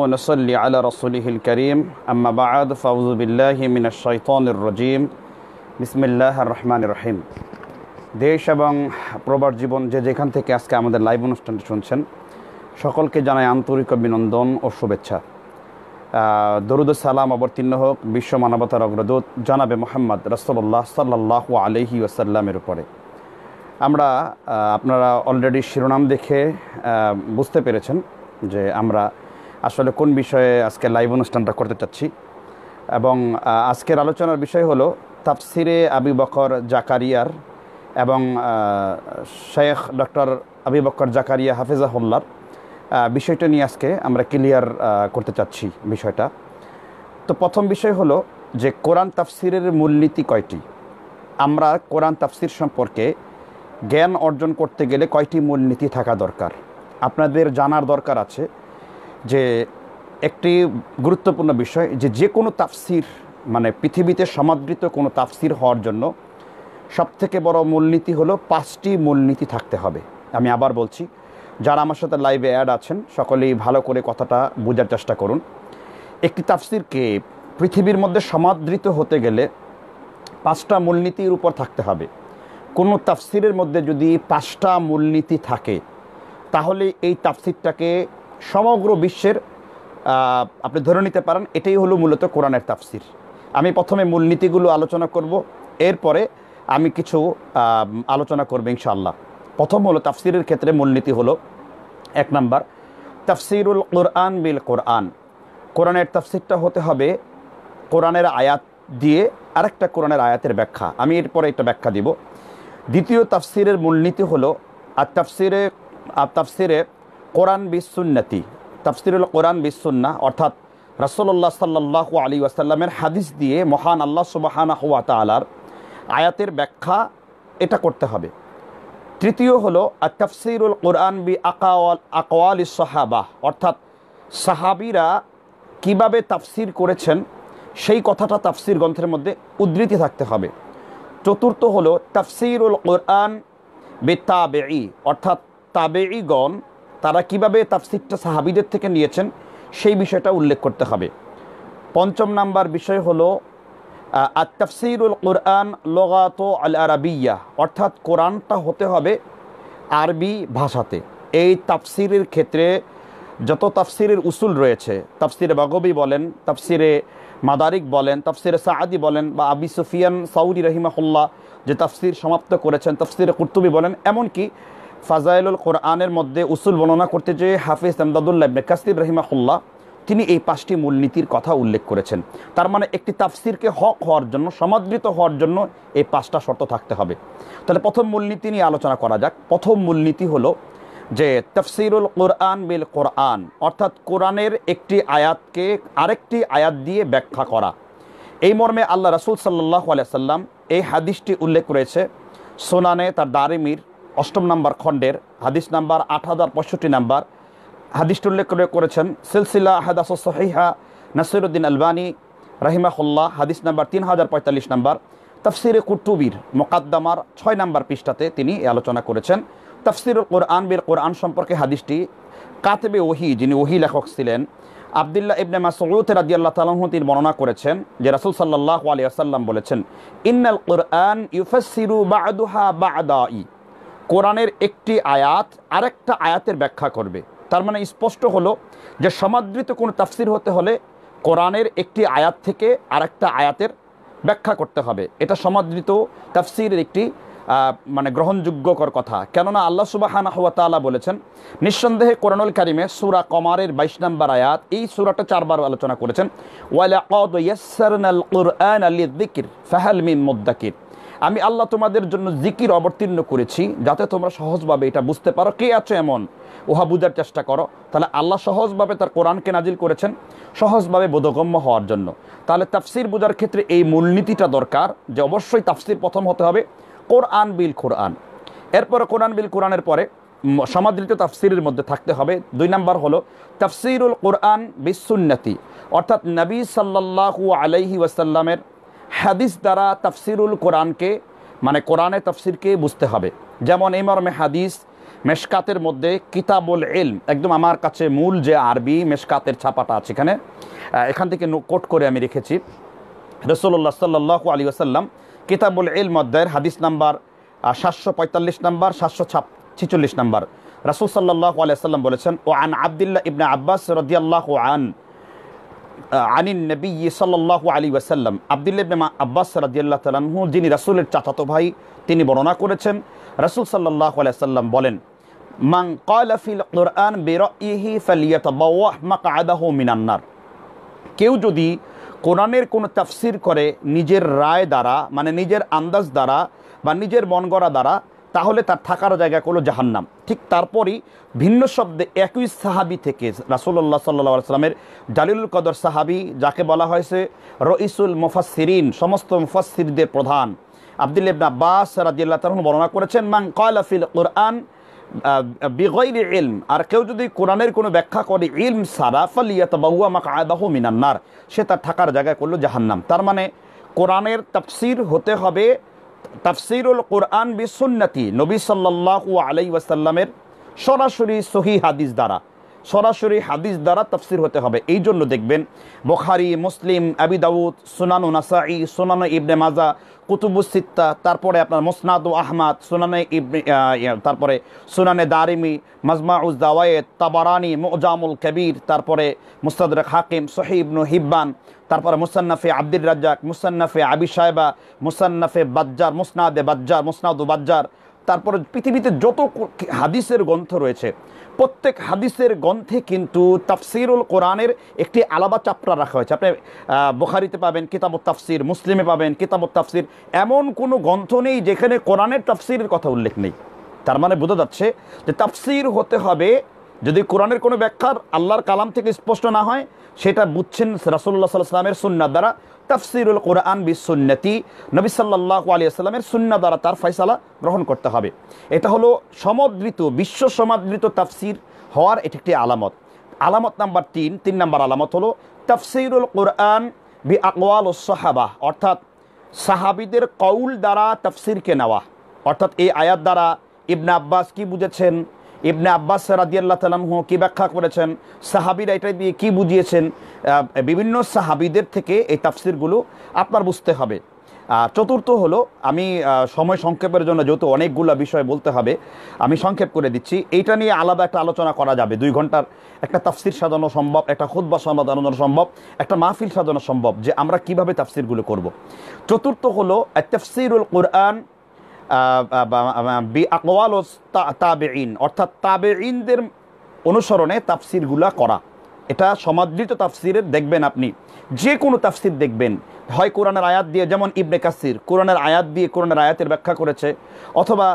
ونصلي على رسوله الكريم أما بعد فأعوذ بالله من الشيطان الرجيم بسم الله الرحمن الرحيم দেশ এবং প্রবার জীবন যে যেখান থেকে আজকে আমাদের লাইভ অনুষ্ঠানটি শুনছেন সকলকে জানাই আন্তরিক অভিনন্দন ও শুভেচ্ছা দরুদ সালাম অবতীর্ণ হোক বিশ্ব মানবতার অগ্রদূত জানাবে মোহাম্মদ রসল্লাহ সাল্লাহ আলহি ওসাল্লামের উপরে আমরা আপনারা অলরেডি শিরোনাম দেখে বুঝতে পেরেছেন যে আমরা আসলে কোন বিষয়ে আজকে লাইভ অনুষ্ঠানটা করতে চাচ্ছি এবং আজকের আলোচনার বিষয় হলো তাফসিরে আবি বকর জাকারিয়ার এবং শেখ ডক্টর আবি বকর জাকারিয়া হাফিজাহুল্লার বিষয়টা নিয়ে আজকে আমরা ক্লিয়ার করতে চাচ্ছি বিষয়টা তো প্রথম বিষয় হলো যে কোরআন তাফসিরের মূলনীতি কয়টি আমরা কোরআন তাফসির সম্পর্কে জ্ঞান অর্জন করতে গেলে কয়টি মূলনীতি থাকা দরকার আপনাদের জানার দরকার আছে যে একটি গুরুত্বপূর্ণ বিষয় যে যে কোনো তাফসির মানে পৃথিবীতে সমাদৃত কোনো তাফসির হওয়ার জন্য সবথেকে বড় মূলনীতি হলো পাঁচটি মূলনীতি থাকতে হবে আমি আবার বলছি যারা আমার সাথে লাইভে অ্যাড আছেন সকলেই ভালো করে কথাটা বোঝার চেষ্টা করুন একটি তাফসিরকে পৃথিবীর মধ্যে সমাদৃত হতে গেলে পাঁচটা মূলনীতির উপর থাকতে হবে কোনো তাফসিরের মধ্যে যদি পাঁচটা মূলনীতি থাকে তাহলে এই তাফসিরটাকে সমগ্র বিশ্বের আপনি ধরে নিতে পারেন এটাই হলো মূলত কোরআনের তাফসির আমি প্রথমে মূলনীতিগুলো আলোচনা করব এরপরে আমি কিছু আলোচনা করবো ইনশাআল্লাহ প্রথম হলো তাফসিরের ক্ষেত্রে মূলনীতি হলো এক নাম্বার তাফসিরুল কোরআন বিল কোরআন কোরআনের তাফসিরটা হতে হবে কোরআনের আয়াত দিয়ে আরেকটা কোরআনের আয়াতের ব্যাখ্যা আমি এরপরে একটা ব্যাখ্যা দিব দ্বিতীয় তাফসিরের মূলনীতি হলো আর তাফসিরে আর তাফসিরে কোরআন বিসুন্নতি তাফসিরুল কোরআন বিসুন্না অর্থাৎ রাসোল্লা সাল্লাহ আলী ওয়াসাল্লামের হাদিস দিয়ে মহান আল্লাহ সুবাহানা হুয়া তালার আয়াতের ব্যাখ্যা এটা করতে হবে তৃতীয় হলো তাফসিরুল কোরআন বি আকাওয়াল আকওয়াল সাহাবা অর্থাৎ সাহাবিরা কিভাবে তাফসির করেছেন সেই কথাটা তাফসির গ্রন্থের মধ্যে উদ্ধৃতি থাকতে হবে চতুর্থ হলো তাফসিরুল কোরআন বে তাবে অর্থাৎ তাবেইগণ তারা কিভাবে তাফসিরটা সাহাবিদের থেকে নিয়েছেন সেই বিষয়টা উল্লেখ করতে হবে পঞ্চম নাম্বার বিষয় হলো আত্তাফসিরুল কোরআন লগাত আল আরবিয়া অর্থাৎ কোরআনটা হতে হবে আরবি ভাষাতে এই তাফসিরের ক্ষেত্রে যত তাফসিরের উসুল রয়েছে তাফসিরে বাগবি বলেন তাফসিরে মাদারিক বলেন তাফসিরে সাহাদি বলেন বা আবি সুফিয়ান সাউরি রহিমাহুল্লাহ যে তাফসির সমাপ্ত করেছেন তাফসিরে কুর্তুবি বলেন এমনকি ফাজাইলুল কোরআনের মধ্যে উসুল বর্ণনা করতে যে হাফিজ আমদাদুল্লাহ ইবনে কাসির রহিমাহুল্লাহ তিনি এই পাঁচটি মূলনীতির কথা উল্লেখ করেছেন তার মানে একটি তাফসিরকে হক হওয়ার জন্য সমাদৃত হওয়ার জন্য এই পাঁচটা শর্ত থাকতে হবে তাহলে প্রথম মূলনীতি নিয়ে আলোচনা করা যাক প্রথম মূলনীতি হলো যে তফসিরুল কোরআন বিল কোরআন অর্থাৎ কোরআনের একটি আয়াতকে আরেকটি আয়াত দিয়ে ব্যাখ্যা করা এই মর্মে আল্লাহ রাসুল সাল্লাহ সাল্লাম এই হাদিসটি উল্লেখ করেছে সোনানে তার দারিমির অষ্টম নাম্বার খণ্ডের হাদিস নাম্বার আট হাজার পঁয়ষট্টি নাম্বার হাদিসটি উল্লেখ করে করেছেন সিলসিলা হাদাস সহিহা নাসিরুদ্দিন আলবানী রাহিমাহুল্লাহ হাদিস নাম্বার তিন হাজার পঁয়তাল্লিশ নাম্বার তফসিরে কুটুবির মোকাদ্দামার ছয় নাম্বার পৃষ্ঠাতে তিনি আলোচনা করেছেন তফসির কোরআন বীর কোরআন সম্পর্কে হাদিসটি কাতেবে ওহি যিনি ওহি লেখক ছিলেন আবদুল্লাহ ইবনে মাসউদ রাদিয়াল্লাহ তাআলাহু তিনি বর্ণনা করেছেন যে রাসূল সাল্লাল্লাহু আলাইহি ওয়াসাল্লাম বলেছেন ইন্নাল কোরআন ইউফাসসিরু বা'দুহা বা'দাই কোরআনের একটি আয়াত আরেকটা আয়াতের ব্যাখ্যা করবে তার মানে স্পষ্ট হলো যে সমাদৃত কোনো তাফসির হতে হলে কোরআনের একটি আয়াত থেকে আরেকটা আয়াতের ব্যাখ্যা করতে হবে এটা সমাদৃত তাফসিরের একটি মানে গ্রহণযোগ্যকর কথা কেননা আল্লাহ সুবাহান হুয়া বলেছেন নিঃসন্দেহে কোরআনুল কারিমে সুরা কমারের বাইশ নম্বর আয়াত এই সুরাটা চারবার আলোচনা করেছেন ওয়ালা ইয়াসারনাল ফাহাল মিন মুদাকির আমি আল্লাহ তোমাদের জন্য জিকির অবতীর্ণ করেছি যাতে তোমরা সহজভাবে এটা বুঝতে পারো কে আছে এমন উহা বুঝার চেষ্টা করো তাহলে আল্লাহ সহজভাবে তার কোরআনকে নাজিল করেছেন সহজভাবে বোধগম্য হওয়ার জন্য তাহলে তাফসির বোঝার ক্ষেত্রে এই মূলনীতিটা দরকার যে অবশ্যই তাফসির প্রথম হতে হবে কোরআন বিল কোরআন এরপরে কোরআন বিল কোরআনের পরে সমাদৃত তাফসিরের মধ্যে থাকতে হবে দুই নাম্বার হলো তাফসিরুল কোরআন বিসুন্নতি অর্থাৎ নবী সাল্লাহু আলাইহি ওয়াসাল্লামের হাদিস দ্বারা তাফসিরুল কোরআনকে মানে কোরআনে তাফসিরকে বুঝতে হবে যেমন এই মর্মে হাদিস মেশকাতের মধ্যে কিতাবুল এল একদম আমার কাছে মূল যে আরবি মেশকাতের ছাপাটা আছে এখানে এখান থেকে কোট করে আমি রেখেছি রসল্লাহ সাল্লু আলী আসাল্লাম কিতাবুল এল মধ্যের হাদিস নাম্বার সাতশো পঁয়তাল্লিশ নাম্বার সাতশো ছাপ ছিচল্লিশ নাম্বার রসুল সাল্লাহ আলিয়া সাল্লাম বলেছেন ও আন আবদুল্লাহ ইবনা আব্বাস রদিয়াল্লাহ আন আনিন নবী সাল্লাহ আলী ওয়াসাল্লাম আবদুল্লাবনে আব্বাস রাজিয়াল্লাহ তালাহু যিনি রাসুলের চাচাতো ভাই তিনি বর্ণনা করেছেন রাসুল সাল্লাহ আলাইসাল্লাম বলেন মাং কয়লাফিল কোরআন বেরহি ফালিয়াতাবাহু মিনান্নার কেউ যদি কোরআনের কোনো তাফসির করে নিজের রায় দ্বারা মানে নিজের আন্দাজ দ্বারা বা নিজের মনগড়া দ্বারা তাহলে তার থাকার জায়গা করলো জাহান্নাম ঠিক তারপরই ভিন্ন শব্দে একই সাহাবি থেকে রাসুল্লাহ সাল্লা সাল্লামের জালিলুল কদর সাহাবি যাকে বলা হয়েছে রইসুল মুফাসিরিন সমস্ত মুফাসিরদের প্রধান আবদুল ইবনা বাস রাজিল্লা তারহন বর্ণনা করেছেন মাং কয়লাফিল কোরআন বিগৈর ইলম আর কেউ যদি কোরআনের কোনো ব্যাখ্যা করে ইলম সারা বাবু মাক আয়দাহ মিনান্নার সে তার থাকার জায়গায় করলো জাহান্নাম তার মানে কোরআনের তাফসির হতে হবে তাফসিরুল কোরআন সুন্নতি নবী সাল্লাহু আলাই ওয়াসাল্লামের সরাসরি সহি হাদিস দ্বারা সরাসরি হাদিস দ্বারা তফসির হতে হবে এই জন্য দেখবেন বখারি মুসলিম আবিদাউদ সোনানু সুনানু নাসাই সুনানু ইবনে মাজা কুতুবুসিত্তা তারপরে আপনার মোসনাদু আহমাদ সুনানে ইবনে তারপরে সুনানে দারিমি মাজমা উজ দাওয়ায়েত তাবারানি মোজামুল কবির তারপরে মুস্তাদ হাকিম সহি ইবনু হিব্বান তারপরে মুসান্নাফে আব্দুর রাজ্জাক মুসান্নাফে আবি সাহেবা মুসান্নাফে বাজ্জার মুসনাদে বাজ্জার মুসনাদু বাজ্জার তারপরে পৃথিবীতে যত হাদিসের গ্রন্থ রয়েছে প্রত্যেক হাদিসের গ্রন্থে কিন্তু তাফসিরুল কোরআনের একটি আলাদা চাপটা রাখা হয়েছে আপনি বোখারিতে পাবেন কিতাবত তাফসির মুসলিমে পাবেন কিতাবত তাফসির এমন কোনো গ্রন্থ নেই যেখানে কোরআনের তাফসিরের কথা উল্লেখ নেই তার মানে বোঝা যাচ্ছে যে তাফসির হতে হবে যদি কোরআনের কোনো ব্যাখ্যার আল্লাহর কালাম থেকে স্পষ্ট না হয় সেটা বুঝছেন রাসুল্লাহ সাল্লামের সুন্না দ্বারা তাফসিরুল কোরআন বি সুন্নতি নবী সাল্লাহ আলী আসসালামের সুন্না দ্বারা তার ফয়সালা গ্রহণ করতে হবে এটা হলো সমাদৃত বিশ্ব সমাদৃত তাফসির হওয়ার এটি একটি আলামত আলামত নাম্বার তিন তিন নাম্বার আলামত হলো তাফসিরুল কোরআন বি আকওয়াল সাহাবাহ অর্থাৎ সাহাবিদের কৌল দ্বারা তাফসিরকে নেওয়া অর্থাৎ এই আয়াত দ্বারা ইবনা আব্বাস কি বুঝেছেন ইবনে আব্বাস রাদিয়াল্লাহ তালামহ কী ব্যাখ্যা করেছেন সাহাবিরা এটা দিয়ে কী বুঝিয়েছেন বিভিন্ন সাহাবিদের থেকে এই তাফসিরগুলো আপনার বুঝতে হবে চতুর্থ হলো আমি সময় সংক্ষেপের জন্য যেহেতু অনেকগুলো বিষয় বলতে হবে আমি সংক্ষেপ করে দিচ্ছি এইটা নিয়ে আলাদা একটা আলোচনা করা যাবে দুই ঘন্টার একটা তাফসির সাজানো সম্ভব একটা খুদ্া সাজানো সম্ভব একটা মাহফিল সাজানো সম্ভব যে আমরা কিভাবে তাফসিরগুলো করব। চতুর্থ হলো তাফসিরুল কোরআন তাবেইন অর্থাৎ তাবেইনদের অনুসরণে তাফসিরগুলা করা এটা সমাদৃত তাফসিরের দেখবেন আপনি যে কোনো তাফসির দেখবেন হয় কোরআনের আয়াত দিয়ে যেমন ইবনে কাসির কোরআনের আয়াত দিয়ে কোরআনের আয়াতের ব্যাখ্যা করেছে অথবা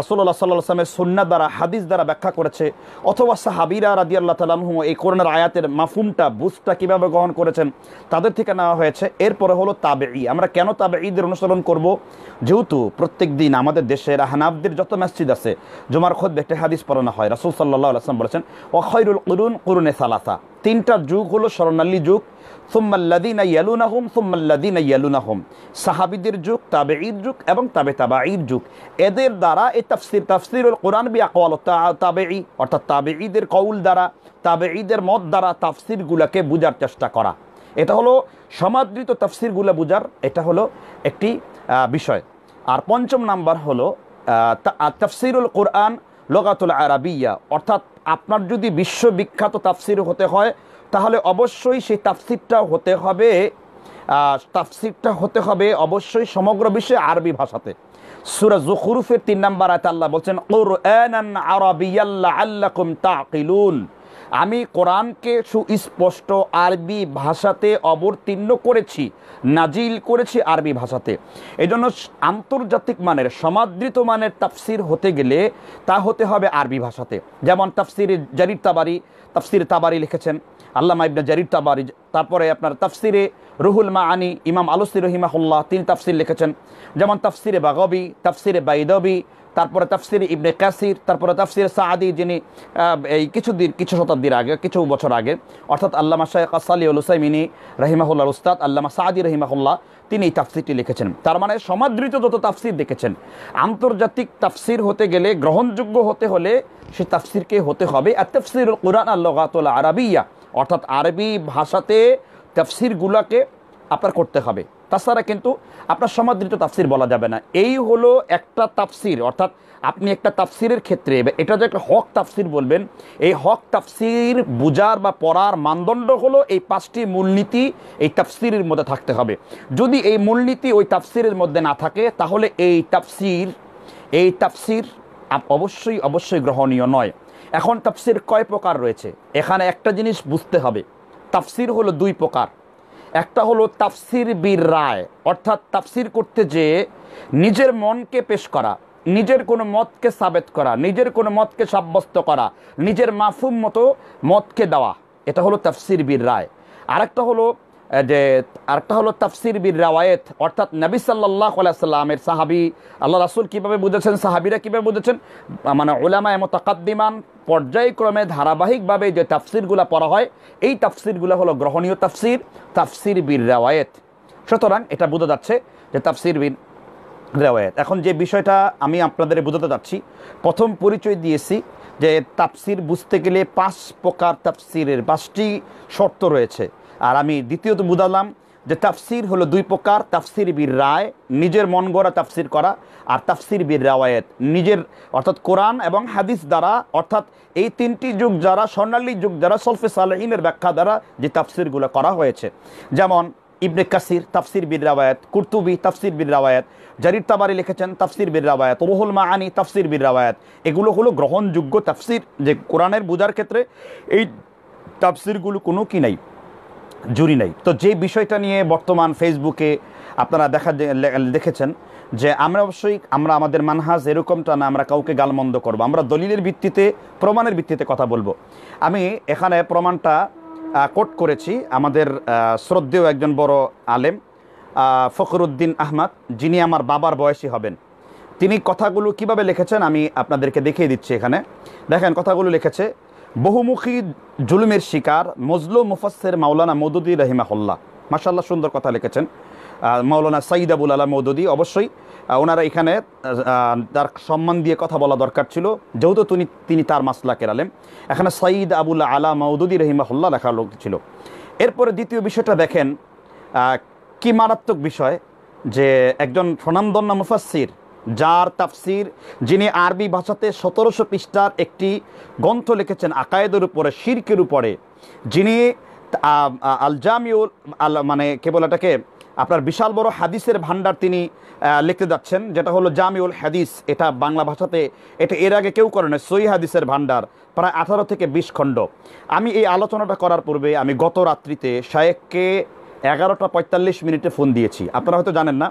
রসুল্লাহ সাল্লাহ আসলামের সুন্না দ্বারা হাদিস দ্বারা ব্যাখ্যা করেছে অথবা সাহাবিরা রাদি আল্লাহ তালামহু এই করোনার আয়াতের মাফুমটা বুঝটা কীভাবে গ্রহণ করেছেন তাদের থেকে নেওয়া হয়েছে এরপরে হলো তাবে ই আমরা কেন তাবে ঈদের অনুসরণ করব যেহেতু প্রত্যেক দিন আমাদের দেশের আহনাবদের যত মসজিদ আছে জুমার খোদ একটা হাদিস পড়ানো হয় রসুল সাল্লাহ আসলাম বলেছেন ওখয়রুল করুন করুনে সালাসা তিনটা যুগ হলো স্বর্ণালী যুগ সুম্মাল্লাদিনা ইয়ালুনাহুম সুম্মাল্লাদিনা ইয়ালুনাহুম সাহাবিদের যুগ তাবে ঈদ যুগ এবং তাবে তাবা ঈদ যুগ এদের দ্বারা এই তাফসির তাফসিরুল কোরআন বি আকওয়াল তাবে ই অর্থাৎ তাবে ঈদের কৌল দ্বারা তাবে ঈদের মত দ্বারা তাফসিরগুলোকে বোঝার চেষ্টা করা এটা হলো সমাদৃত তাফসিরগুলো বোঝার এটা হলো একটি বিষয় আর পঞ্চম নাম্বার হলো তাফসিরুল কোরআন লোকাতুল আরাবিয়া অর্থাৎ আপনার যদি বিশ্ববিখ্যাত তাফসির হতে হয় তাহলে অবশ্যই সেই তাফসিরটা হতে হবে তাফসিরটা হতে হবে অবশ্যই সমগ্র বিশ্বে আরবি ভাষাতে সুরা জুখরুফের তিন নাম্বার আয়তে আল্লাহ বলছেন তাকিলুন আমি কোরআনকে সুস্পষ্ট আরবি ভাষাতে অবতীর্ণ করেছি নাজিল করেছি আরবি ভাষাতে এজন্য আন্তর্জাতিক মানের সমাদৃত মানের তাফসির হতে গেলে তা হতে হবে আরবি ভাষাতে যেমন তাফসির জারির তাবারি তাফসির তাবারি লিখেছেন আল্লামা ইবনা জারির তারপরে আপনার তাফসিরে রুহুল মা আনি ইমাম আলসি রহিমাহুল্লাহ তিনি তাফসির লিখেছেন যেমন তাফসিরে বাগবি তাফসিরে বাইদবি তারপরে তাফসির ইবনে কাসির তারপরে তাফসির সাহাদি যিনি এই কিছুদিন কিছু শতাব্দীর আগে কিছু বছর আগে অর্থাৎ আল্লামা শাহ আসালি উলুসাইমিনী রহিমাহুল্লাহ উস্তাদ আল্লামা সাহাদি রহিমাহুল্লাহ তিনি এই তাফসিরটি লিখেছেন তার মানে সমাদৃত যত তাফসির দেখেছেন আন্তর্জাতিক তাফসির হতে গেলে গ্রহণযোগ্য হতে হলে সে তাফসিরকে হতে হবে আর তাফসির কোরআন আল্লাহ আরবিয়া অর্থাৎ আরবি ভাষাতে তাফসিরগুলোকে আপনার করতে হবে তাছাড়া কিন্তু আপনার সমাদৃত তাফসির বলা যাবে না এই হলো একটা তাফসির অর্থাৎ আপনি একটা তাফসিরের ক্ষেত্রে এটা যে একটা হক তাফসির বলবেন এই হক তাফসির বুজার বা পড়ার মানদণ্ড হলো এই পাঁচটি মূলনীতি এই তাফসিরের মধ্যে থাকতে হবে যদি এই মূলনীতি ওই তাফসিরের মধ্যে না থাকে তাহলে এই তাফসির এই তাফসির অবশ্যই অবশ্যই গ্রহণীয় নয় এখন তাফসির কয় প্রকার রয়েছে এখানে একটা জিনিস বুঝতে হবে তাফসির হলো দুই প্রকার একটা হলো তাফসির বীর রায় অর্থাৎ তাফসির করতে যে নিজের মনকে পেশ করা নিজের কোনো মতকে সাবেত করা নিজের কোনো মতকে সাব্যস্ত করা নিজের মাফুম মতো মতকে দেওয়া এটা হলো তাফসির বীর রায় আরেকটা হলো যে আরেকটা হলো তাফসির বীর রাওয়ায়েত অর্থাৎ নবী সাল্লাহ সাল্লামের সাহাবি আল্লাহ রাসুল কীভাবে বুঝেছেন সাহাবিরা কীভাবে বুঝেছেন মানে ওলামা এম তাকাদ্দিমান পর্যায়ক্রমে ধারাবাহিকভাবে যে তাফসিরগুলো পড়া হয় এই তাফসিরগুলো হলো গ্রহণীয় তাফসির তাফসির বীর রাওয়ায়েত সুতরাং এটা বোঝা যাচ্ছে যে তাফসির বীর রেওয়ায়ত এখন যে বিষয়টা আমি আপনাদের বোঝাতে যাচ্ছি প্রথম পরিচয় দিয়েছি যে তাফসির বুঝতে গেলে পাঁচ প্রকার তাফসিরের পাঁচটি শর্ত রয়েছে আর আমি দ্বিতীয়ত বুঝালাম যে তাফসির হলো দুই প্রকার তাফসির বীর রায় নিজের মন গড়া তাফসির করা আর তাফসির বীর রাওয়ায়েত নিজের অর্থাৎ কোরআন এবং হাদিস দ্বারা অর্থাৎ এই তিনটি যুগ যারা স্বর্ণালী যুগ যারা সলফে সালেহিনের ব্যাখ্যা দ্বারা যে তাফসিরগুলো করা হয়েছে যেমন ইবনে কাসির তাফসির বীর রাওয়ায়াত কুর্তুবি তাফসির বীর রাওয়ায়াত জারির তাবারি লিখেছেন তাফসির বীর রাওয়ায়াত রুহুল মাহানি তাফসির বীর রাওয়ায়াত এগুলো হলো গ্রহণযোগ্য তাফসির যে কোরআনের বোঝার ক্ষেত্রে এই তাফসিরগুলো কোনো কি নাই জুরি নাই তো যে বিষয়টা নিয়ে বর্তমান ফেসবুকে আপনারা দেখা দেখেছেন যে আমরা অবশ্যই আমরা আমাদের মানহাজ এরকমটা না আমরা কাউকে গালমন্দ করব আমরা দলিলের ভিত্তিতে প্রমাণের ভিত্তিতে কথা বলবো আমি এখানে প্রমাণটা কোট করেছি আমাদের শ্রদ্ধেয় একজন বড় আলেম ফখরুদ্দিন আহমদ যিনি আমার বাবার বয়সী হবেন তিনি কথাগুলো কিভাবে লিখেছেন আমি আপনাদেরকে দেখিয়ে দিচ্ছি এখানে দেখেন কথাগুলো লিখেছে বহুমুখী জুলুমের শিকার মজলু মুফাসের মাওলানা মৌদুদি রহিমাহুল্লাহ মাসাল্লাহ সুন্দর কথা লিখেছেন মাওলানা সঈদ আবুল আলা মৌদুদি অবশ্যই ওনারা এখানে তার সম্মান দিয়ে কথা বলা দরকার ছিল যেহেতু তিনি তিনি তার মাসলা কেরালেন এখানে সঈদ আবুল আলা মৌদুদি রহিমাহুল্লাহ লেখা লোক ছিল এরপরে দ্বিতীয় বিষয়টা দেখেন কি মারাত্মক বিষয় যে একজন স্বনামদন্না মুফাসির যার তাফসির যিনি আরবি ভাষাতে সতেরোশো পৃষ্ঠার একটি গ্রন্থ লিখেছেন আকায়েদের উপরে শির্কের উপরে যিনি আল জামিউল আল মানে কেবল এটাকে আপনার বিশাল বড় হাদিসের ভান্ডার তিনি লিখতে যাচ্ছেন যেটা হলো জামিউল হাদিস এটা বাংলা ভাষাতে এটা এর আগে কেউ করে না সই হাদিসের ভান্ডার প্রায় আঠারো থেকে বিশ খণ্ড আমি এই আলোচনাটা করার পূর্বে আমি গত রাত্রিতে শায়েককে এগারোটা পঁয়তাল্লিশ মিনিটে ফোন দিয়েছি আপনারা হয়তো জানেন না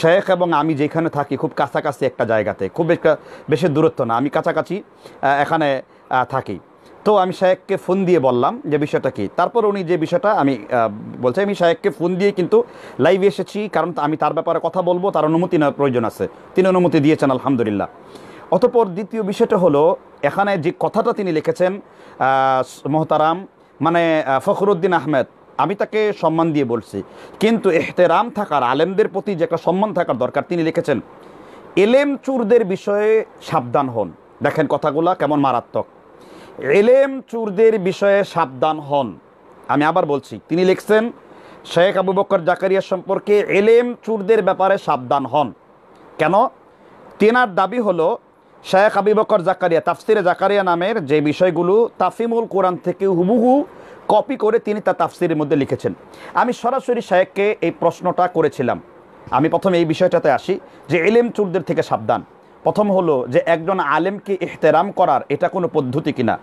শেখ এবং আমি যেখানে থাকি খুব কাছাকাছি একটা জায়গাতে খুব একটা বেশি দূরত্ব না আমি কাছাকাছি এখানে থাকি তো আমি শায়েককে ফোন দিয়ে বললাম যে বিষয়টা কি তারপর উনি যে বিষয়টা আমি বলছি আমি শায়েককে ফোন দিয়ে কিন্তু লাইভে এসেছি কারণ আমি তার ব্যাপারে কথা বলবো তার অনুমতি নেওয়ার প্রয়োজন আছে তিনি অনুমতি দিয়েছেন আলহামদুলিল্লাহ অতপর দ্বিতীয় বিষয়টা হলো এখানে যে কথাটা তিনি লিখেছেন মহতারাম মানে ফখরুদ্দিন আহমেদ আমি তাকে সম্মান দিয়ে বলছি কিন্তু এহতেরাম থাকার আলেমদের প্রতি যে একটা সম্মান থাকার দরকার তিনি লিখেছেন এলেম চুরদের বিষয়ে সাবধান হন দেখেন কথাগুলা কেমন মারাত্মক এলেম চুরদের বিষয়ে সাবধান হন আমি আবার বলছি তিনি লিখছেন শেখ আবু বকর জাকারিয়া সম্পর্কে এলেম চুরদের ব্যাপারে সাবধান হন কেন তেনার দাবি হলো শেখ আবিবকর জাকারিয়া তাফসিরে জাকারিয়া নামের যে বিষয়গুলো তাফিমুল কোরআন থেকে হুবুহু কপি করে তিনি তা তাফসিরের মধ্যে লিখেছেন আমি সরাসরি শায়েককে এই প্রশ্নটা করেছিলাম আমি প্রথমে এই বিষয়টাতে আসি যে এলেম চুরদের থেকে সাবধান প্রথম হলো যে একজন আলেমকে এহতেরাম করার এটা কোনো পদ্ধতি কিনা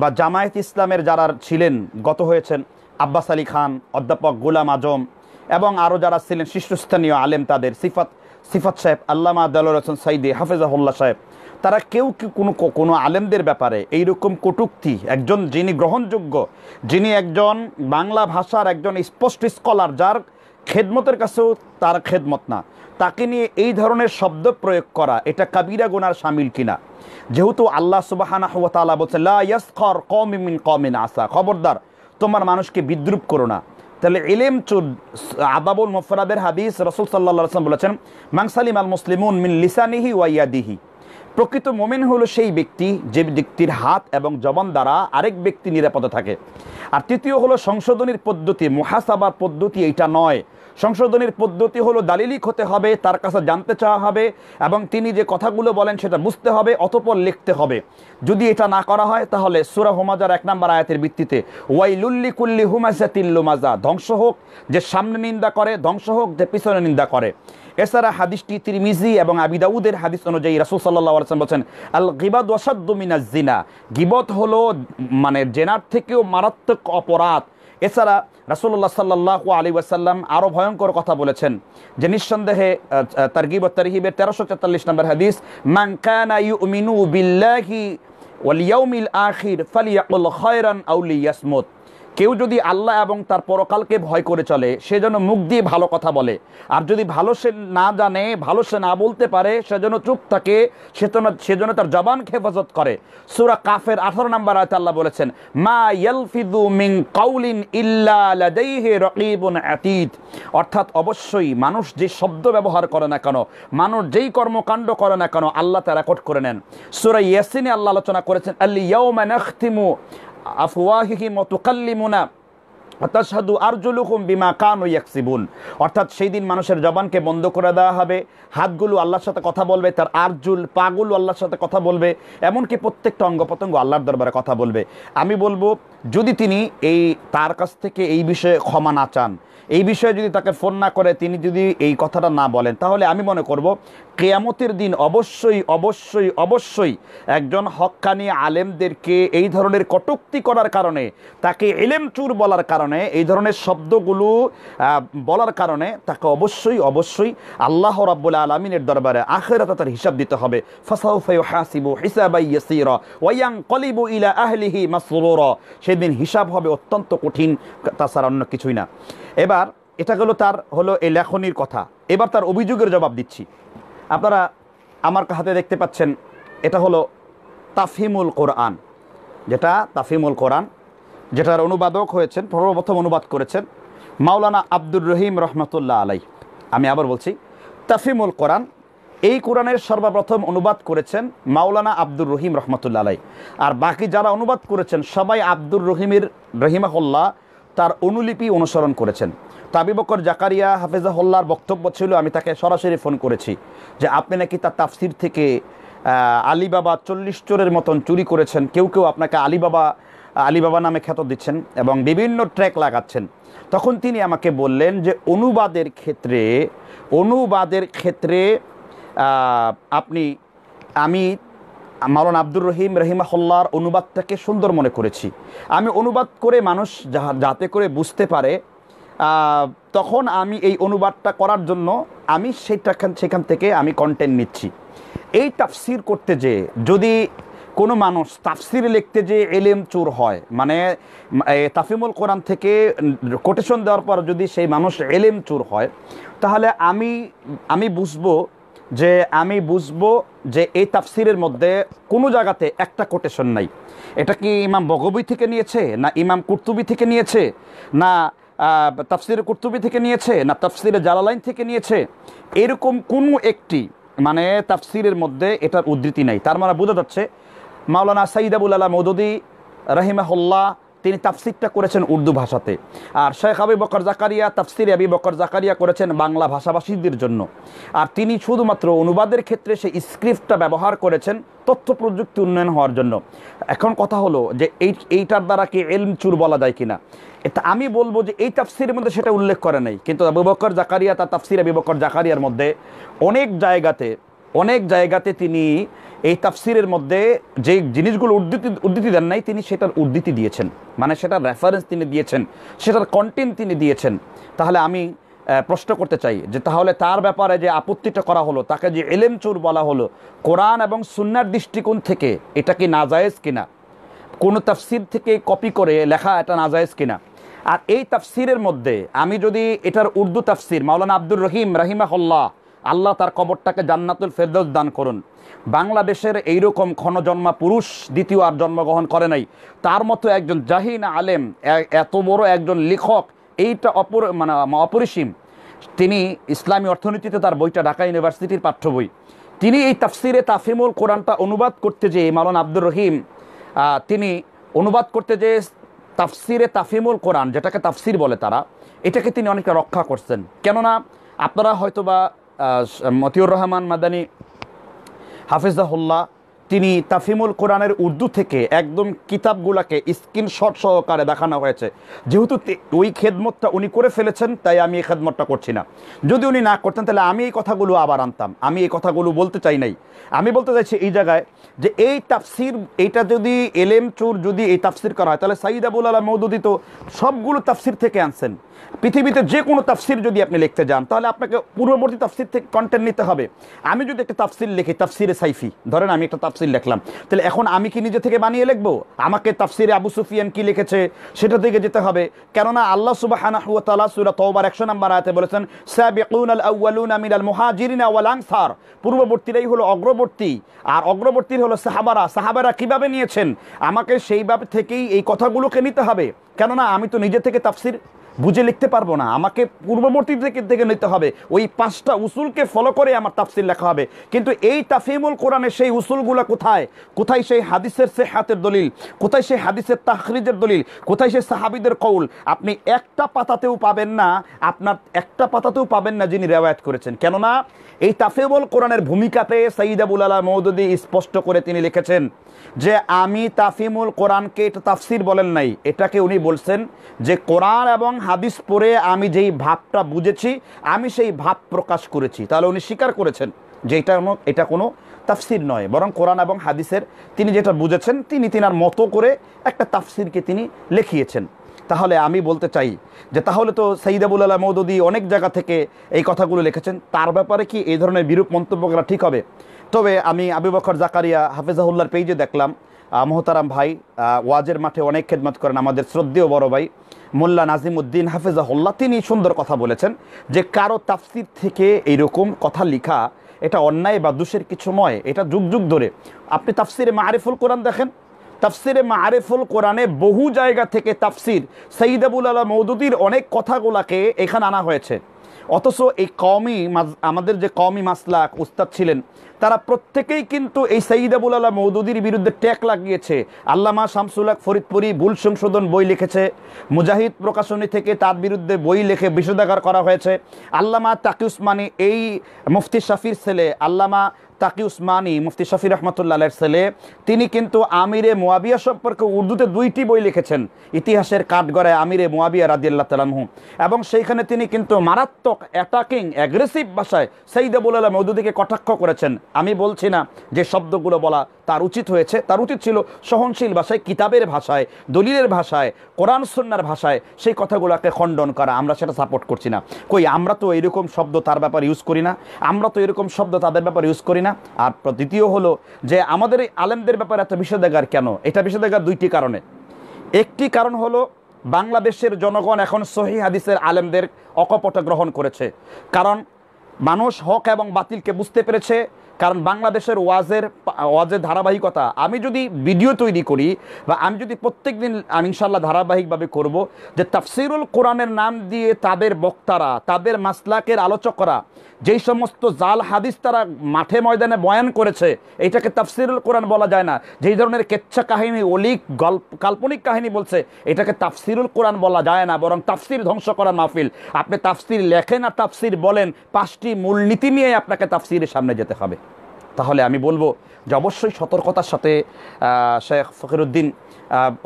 বা জামায়াত ইসলামের যারা ছিলেন গত হয়েছেন আব্বাস আলী খান অধ্যাপক গোলাম আজম এবং আরও যারা ছিলেন শীর্ষস্থানীয় আলেম তাদের সিফাত সিফাত সাহেব আল্লামা আদাল রসন সাইদি হাফেজাহুল্লাহ সাহেব তারা কেউ কি কোনো কোনো আলেমদের ব্যাপারে এই রকম কটুক্তি একজন যিনি গ্রহণযোগ্য যিনি একজন বাংলা ভাষার একজন স্পষ্ট স্কলার যার খেদমতের কাছেও তার খেদমত না তাকে নিয়ে এই ধরনের শব্দ প্রয়োগ করা এটা কাবিরা গোনার সামিল কিনা যেহেতু আল্লাহ সুবাহানা বলছে লাস্কর কমিন কমিন আসা খবরদার তোমার মানুষকে বিদ্রুপ করো না তাহলে এলেম চুদ আবাবুল মুফরাবের হাদিস রসুল সাল্লাহ বলেছেন মাংসালিম আল মুসলিমুন মিন লিসানিহি ওয়াইয়াদিহি প্রকৃত মোমেন হলো সেই ব্যক্তি যে ব্যক্তির হাত এবং জবান দ্বারা আরেক ব্যক্তি নিরাপদে থাকে আর তৃতীয় হলো সংশোধনীর পদ্ধতি মহাসাবার পদ্ধতি এটা নয় সংশোধনীর পদ্ধতি হলো দালিলিক হতে হবে তার কাছে জানতে চাওয়া হবে এবং তিনি যে কথাগুলো বলেন সেটা বুঝতে হবে অতপর লিখতে হবে যদি এটা না করা হয় তাহলে সুরা হোমাজার এক নম্বর আয়াতের ভিত্তিতে ওয়াইলুল্লি কুল্লি হুমাজা তিল্লুমাজা ধ্বংস হোক যে সামনে নিন্দা করে ধ্বংস হোক যে পিছনে নিন্দা করে এছাড়া হাদিসটি তিরমিজি এবং আবিদাউদের হাদিস অনুযায়ী রাসুল সাল্লাহ বলছেন আল গিবাদ ওয়াসাদ জিনা গিবত হলো মানে জেনার থেকেও মারাত্মক অপরাধ এছাড়া রাসুল্লাহ সাল্লাহ আলী ওয়াসাল্লাম আরও ভয়ঙ্কর কথা বলেছেন যে নিঃসন্দেহে তার হিবের তেরোশো তেতাল্লিশ নম্বর হাদিস মাংকানা মিনু বিল্লাহি ওয়ালিয়াউমিল আখির ফালিয়াকুল খয়রান আউলি ইয়াসমত কেউ যদি আল্লাহ এবং তার পরকালকে ভয় করে চলে সে যেন মুখ দিয়ে ভালো কথা বলে আর যদি ভালো সে না জানে ভালো সে না বলতে পারে সে যেন চুপ থাকে সে সে যেন তার জবান হেফাজত করে সুরা কাফের আঠারো নাম্বার আয়তে আল্লাহ বলেছেন মা ইয়ালফিদু মিং কাউলিন লাদাইহি রাকিবুন আতীত অর্থাৎ অবশ্যই মানুষ যে শব্দ ব্যবহার করে না কেন মানুষ যেই কর্মকাণ্ড করে না কেন আল্লাহ তা রেকর্ড করে নেন সুরা ইয়াসিনে আল্লাহ আলোচনা করেছেন আল্লি ইয়াউমা নাখতিমু অর্থাৎ আরজুলুকুম বিমা অর্থাৎ সেই দিন মানুষের জবানকে বন্ধ করে দেওয়া হবে হাতগুলো আল্লাহর সাথে কথা বলবে তার আরজুল পাগুলো আল্লাহর সাথে কথা বলবে এমনকি প্রত্যেকটা অঙ্গ প্রত্যঙ্গ আল্লাহর দরবারে কথা বলবে আমি বলবো যদি তিনি এই তার কাছ থেকে এই বিষয়ে ক্ষমা না চান এই বিষয়ে যদি তাকে ফোন না করে তিনি যদি এই কথাটা না বলেন তাহলে আমি মনে করব কেয়ামতের দিন অবশ্যই অবশ্যই অবশ্যই একজন হক্কানি আলেমদেরকে এই ধরনের কটুক্তি করার কারণে তাকে এলেম চুর বলার কারণে এই ধরনের শব্দগুলো বলার কারণে তাকে অবশ্যই অবশ্যই আল্লাহ রাবুল আলমিনের দরবারে আখেরাতে তার হিসাব দিতে হবে কলিবু ইলা সেদিন হিসাব হবে অত্যন্ত কঠিন তাছাড়া অন্য কিছুই না এবার এটা হলো তার হলো এই লেখনির কথা এবার তার অভিযোগের জবাব দিচ্ছি আপনারা আমার হাতে দেখতে পাচ্ছেন এটা হলো তাফিমুল কোরআন যেটা তাফিমুল কোরআন যেটার অনুবাদক হয়েছেন সর্বপ্রথম অনুবাদ করেছেন মাওলানা আব্দুর রহিম রহমতুল্লাহ আলাই আমি আবার বলছি তাফিমুল কোরআন এই কোরআনের সর্বপ্রথম অনুবাদ করেছেন মাওলানা আব্দুর রহিম রহমতুল্লা আলাই আর বাকি যারা অনুবাদ করেছেন সবাই আব্দুর রহিমের রহিমাহল্লা তার অনুলিপি অনুসরণ করেছেন তাবিবকর জাকারিয়া হল্লার বক্তব্য ছিল আমি তাকে সরাসরি ফোন করেছি যে আপনি নাকি তার তাফসির থেকে আলিবাবা চল্লিশ চোরের মতন চুরি করেছেন কেউ কেউ আপনাকে আলিবাবা আলিবাবা নামে খ্যাত দিচ্ছেন এবং বিভিন্ন ট্র্যাক লাগাচ্ছেন তখন তিনি আমাকে বললেন যে অনুবাদের ক্ষেত্রে অনুবাদের ক্ষেত্রে আপনি আমি মালন আব্দুর রহিম রহিমাহল্লার অনুবাদটাকে সুন্দর মনে করেছি আমি অনুবাদ করে মানুষ যাহা যাতে করে বুঝতে পারে তখন আমি এই অনুবাদটা করার জন্য আমি সেটা সেখান থেকে আমি কন্টেন্ট নিচ্ছি এই তাফসির করতে যে যদি কোনো মানুষ তাফসির লিখতে যে এলেম চোর হয় মানে তাফিমুল কোরআন থেকে কোটেশন দেওয়ার পর যদি সেই মানুষ এলেম চোর হয় তাহলে আমি আমি বুঝবো যে আমি বুঝবো যে এই তাফসিরের মধ্যে কোনো জায়গাতে একটা কোটেশন নাই এটা কি ইমাম বগবি থেকে নিয়েছে না ইমাম কুর্তুবি থেকে নিয়েছে না তাফসিরে কুর্তুবি থেকে নিয়েছে না তাফসিরে জালালাইন থেকে নিয়েছে এরকম কোনো একটি মানে তাফসিরের মধ্যে এটার উদ্ধৃতি নাই তার মানে বোঝা যাচ্ছে মাওলানা সাইদ আবুল আলা মৌদুদি রহিমাহুল্লাহ তিনি তাফসিরটা করেছেন উর্দু ভাষাতে আর শেখ আবি বকর জাকারিয়া তাফসির আবি বকর জাকারিয়া করেছেন বাংলা ভাষাভাষীদের জন্য আর তিনি শুধুমাত্র অনুবাদের ক্ষেত্রে সেই স্ক্রিপ্টটা ব্যবহার করেছেন তথ্য প্রযুক্তি উন্নয়ন হওয়ার জন্য এখন কথা হলো যে এই এইটার দ্বারা কি এলম চুর বলা যায় কিনা এটা আমি বলবো যে এই তাফসিরের মধ্যে সেটা উল্লেখ করে নেই কিন্তু আবু বকর জাকারিয়া তার তাফসির আবু বকর জাকারিয়ার মধ্যে অনেক জায়গাতে অনেক জায়গাতে তিনি এই তাফসিরের মধ্যে যে জিনিসগুলো উদ্ধৃতি উদ্ধৃতি দেন নাই তিনি সেটার উদ্ধৃতি দিয়েছেন মানে সেটার রেফারেন্স তিনি দিয়েছেন সেটার কন্টেন্ট তিনি দিয়েছেন তাহলে আমি প্রশ্ন করতে চাই যে তাহলে তার ব্যাপারে যে আপত্তিটা করা হলো তাকে যে এলেম চোর বলা হলো কোরআন এবং সুন্নার দৃষ্টিকোণ থেকে এটা কি নাজায়জ কিনা কোনো তাফসির থেকে কপি করে লেখা এটা নাজায়জ কিনা আর এই তাফসিরের মধ্যে আমি যদি এটার উর্দু তাফসির মাওলানা আব্দুর রহিম রাহিমাহল্লাহ আল্লাহ তার কবরটাকে জান্নাতুল ফেরদৌস দান করুন বাংলাদেশের এইরকম ক্ষণজন্মা পুরুষ দ্বিতীয় আর জন্মগ্রহণ করে নাই তার মতো একজন জাহিন আলেম এত বড় একজন লেখক এইটা অপর মানে অপরিসীম তিনি ইসলামী অর্থনীতিতে তার বইটা ঢাকা ইউনিভার্সিটির পাঠ্য বই তিনি এই তাফসিরে তাফিমুল কোরআনটা অনুবাদ করতে যেয়ে মালান আব্দুর রহিম তিনি অনুবাদ করতে যে তাফসিরে তাফিমুল কোরআন যেটাকে তাফসির বলে তারা এটাকে তিনি অনেকটা রক্ষা করছেন কেননা আপনারা হয়তোবা মতিউর রহমান মাদানী হাফিজাহুল্লাহ তিনি তাফিমুল কোরআনের উর্দু থেকে একদম কিতাবগুলাকে স্ক্রিনশট সহকারে দেখানো হয়েছে যেহেতু ওই খেদমতটা উনি করে ফেলেছেন তাই আমি এই খেদমতটা করছি না যদি উনি না করতেন তাহলে আমি এই কথাগুলো আবার আনতাম আমি এই কথাগুলো বলতে চাই নাই আমি বলতে চাইছি এই জায়গায় যে এই তাফসির এইটা যদি এলেম চুর যদি এই তাফসির করা হয় তাহলে সাঈদ আবুল আলাহ মৌদুদি তো সবগুলো তাফসির থেকে আনছেন পৃথিবীতে যে কোনো তাফসির যদি আপনি লিখতে যান তাহলে আপনাকে পূর্ববর্তী তাফসির থেকে কন্টেন্ট নিতে হবে আমি যদি একটা তাফসির লিখি তাফসিরে সাইফি ধরেন আমি একটা তাফসির লিখলাম তাহলে এখন আমি কি নিজে থেকে বানিয়ে লিখবো আমাকে তাফসিরে আবু সুফিয়ান কি লিখেছে সেটা থেকে যেতে হবে কেননা আল্লাহ সুবাহ তাআলা সূরা তওবার 100 আয়াতে বলেছেন সাবিকুনাল ওয়াল পূর্ববর্তীরাই হলো অগ্রবর্তী আর অগ্রবর্তীর হলো সাহাবারা সাহাবারা কিভাবে নিয়েছেন আমাকে সেইভাবে থেকেই এই কথাগুলোকে নিতে হবে কেননা আমি তো নিজে থেকে তাফসির বুঝে লিখতে পারবো না আমাকে পূর্ববর্তী থেকে দেখে নিতে হবে ওই পাঁচটা উসুলকে ফলো করে আমার তাফসিল লেখা হবে কিন্তু এই তাফিমুল কোরআনে সেই উসুলগুলো কোথায় কোথায় সেই হাদিসের সে হাতের দলিল কোথায় সেই হাদিসের তাহরিদের দলিল কোথায় সেই সাহাবিদের কৌল আপনি একটা পাতাতেও পাবেন না আপনার একটা পাতাতেও পাবেন না যিনি রেওয়ায়ত করেছেন কেননা এই তাফিমুল কোরআনের ভূমিকাতে সঈদ আবুল আলাহ মৌদুদি স্পষ্ট করে তিনি লিখেছেন যে আমি তাফিমুল কোরআনকে এটা তাফসির বলেন নাই এটাকে উনি বলছেন যে কোরআন এবং হাদিস পড়ে আমি যেই ভাবটা বুঝেছি আমি সেই ভাব প্রকাশ করেছি তাহলে উনি স্বীকার করেছেন যে এটা এটা কোনো তাফসির নয় বরং কোরআন এবং হাদিসের তিনি যেটা বুঝেছেন তিনি তিনার মতো করে একটা তাফসিরকে তিনি লিখিয়েছেন তাহলে আমি বলতে চাই যে তাহলে তো সঈদ আবুল আল্লাহ মৌদুদি অনেক জায়গা থেকে এই কথাগুলো লিখেছেন তার ব্যাপারে কি এই ধরনের বিরূপ মন্তব্য করা ঠিক হবে তবে আমি আবু জাকারিয়া হাফেজাহুল্লার পেইজে দেখলাম মোহতারাম ভাই ওয়াজের মাঠে অনেক খেদমত করেন আমাদের শ্রদ্ধেয় বড় ভাই মোল্লা নাজিমুদ্দিন হাফেজাহুল্লাহ তিনি সুন্দর কথা বলেছেন যে কারো তাফসির থেকে এইরকম কথা লিখা এটা অন্যায় বা দোষের কিছু নয় এটা যুগ যুগ ধরে আপনি তাফসিরে আরেফুল কোরআন দেখেন তাফসিরে আরেফুল কোরআনে বহু জায়গা থেকে তাফসির সঈদ আবুল আলাহ মৌদুদির অনেক কথাগুলাকে এখানে আনা হয়েছে অথচ এই কমই আমাদের যে কমই মাসলাক উস্তাদ ছিলেন তারা প্রত্যেকেই কিন্তু এই সঈদ আবুল মৌদুদির বিরুদ্ধে ট্যাক লাগিয়েছে আল্লামা শামসুল্লাহ ফরিদপুরি ভুল সংশোধন বই লিখেছে মুজাহিদ প্রকাশনী থেকে তার বিরুদ্ধে বই লিখে বিষোদাগার করা হয়েছে আল্লামা তাকি উসমানি এই মুফতি শাফির ছেলে আল্লামা তাকি উসমানি মুফতি শফি রহমতুল্লাহের ছেলে তিনি কিন্তু আমিরে মোয়াবিয়া সম্পর্কে উর্দুতে দুইটি বই লিখেছেন ইতিহাসের কাঠগড়ায় আমিরে মোয়াবিয়া আল্লাহ তালামহু এবং সেইখানে তিনি কিন্তু মারাত্মক অ্যাটাকিং অ্যাগ্রেসিভ ভাষায় দেবুল আল্লাহ মৌদুদিকে কটাক্ষ করেছেন আমি বলছি না যে শব্দগুলো বলা তার উচিত হয়েছে তার উচিত ছিল সহনশীল ভাষায় কিতাবের ভাষায় দলিলের ভাষায় কোরআন সন্ন্যার ভাষায় সেই কথাগুলোকে খণ্ডন করা আমরা সেটা সাপোর্ট করছি না কই আমরা তো এরকম শব্দ তার ব্যাপারে ইউজ করি না আমরা তো এরকম শব্দ তাদের ব্যাপারে ইউজ করি না আর দ্বিতীয় হলো যে আমাদের এই আলেমদের ব্যাপারে এত বিষেধাগার কেন এটা বিষেধাগার দুইটি কারণে একটি কারণ হলো বাংলাদেশের জনগণ এখন সহি হাদিসের আলেমদের অকপটা গ্রহণ করেছে কারণ মানুষ হক এবং বাতিলকে বুঝতে পেরেছে কারণ বাংলাদেশের ওয়াজের ওয়াজের ধারাবাহিকতা আমি যদি ভিডিও তৈরি করি বা আমি যদি প্রত্যেক দিন আমি ইনশাল্লাহ ধারাবাহিকভাবে করব যে তাফসিরুল কোরআনের নাম দিয়ে তাদের বক্তারা তাদের মাসলাকের আলোচকরা যেই সমস্ত জাল হাদিস তারা মাঠে ময়দানে বয়ান করেছে এটাকে তাফসিরুল কোরআন বলা যায় না যেই ধরনের কেচ্ছা কাহিনী অলিক গল্প কাল্পনিক কাহিনী বলছে এটাকে তাফসিরুল কোরআন বলা যায় না বরং তাফসির ধ্বংস করা মাহফিল আপনি তাফসির লেখেন আর তাফসির বলেন পাঁচটি মূলনীতি নিয়ে আপনাকে তাফসিরের সামনে যেতে হবে তাহলে আমি বলবো যে অবশ্যই সতর্কতার সাথে শেখ ফকিরুদ্দিন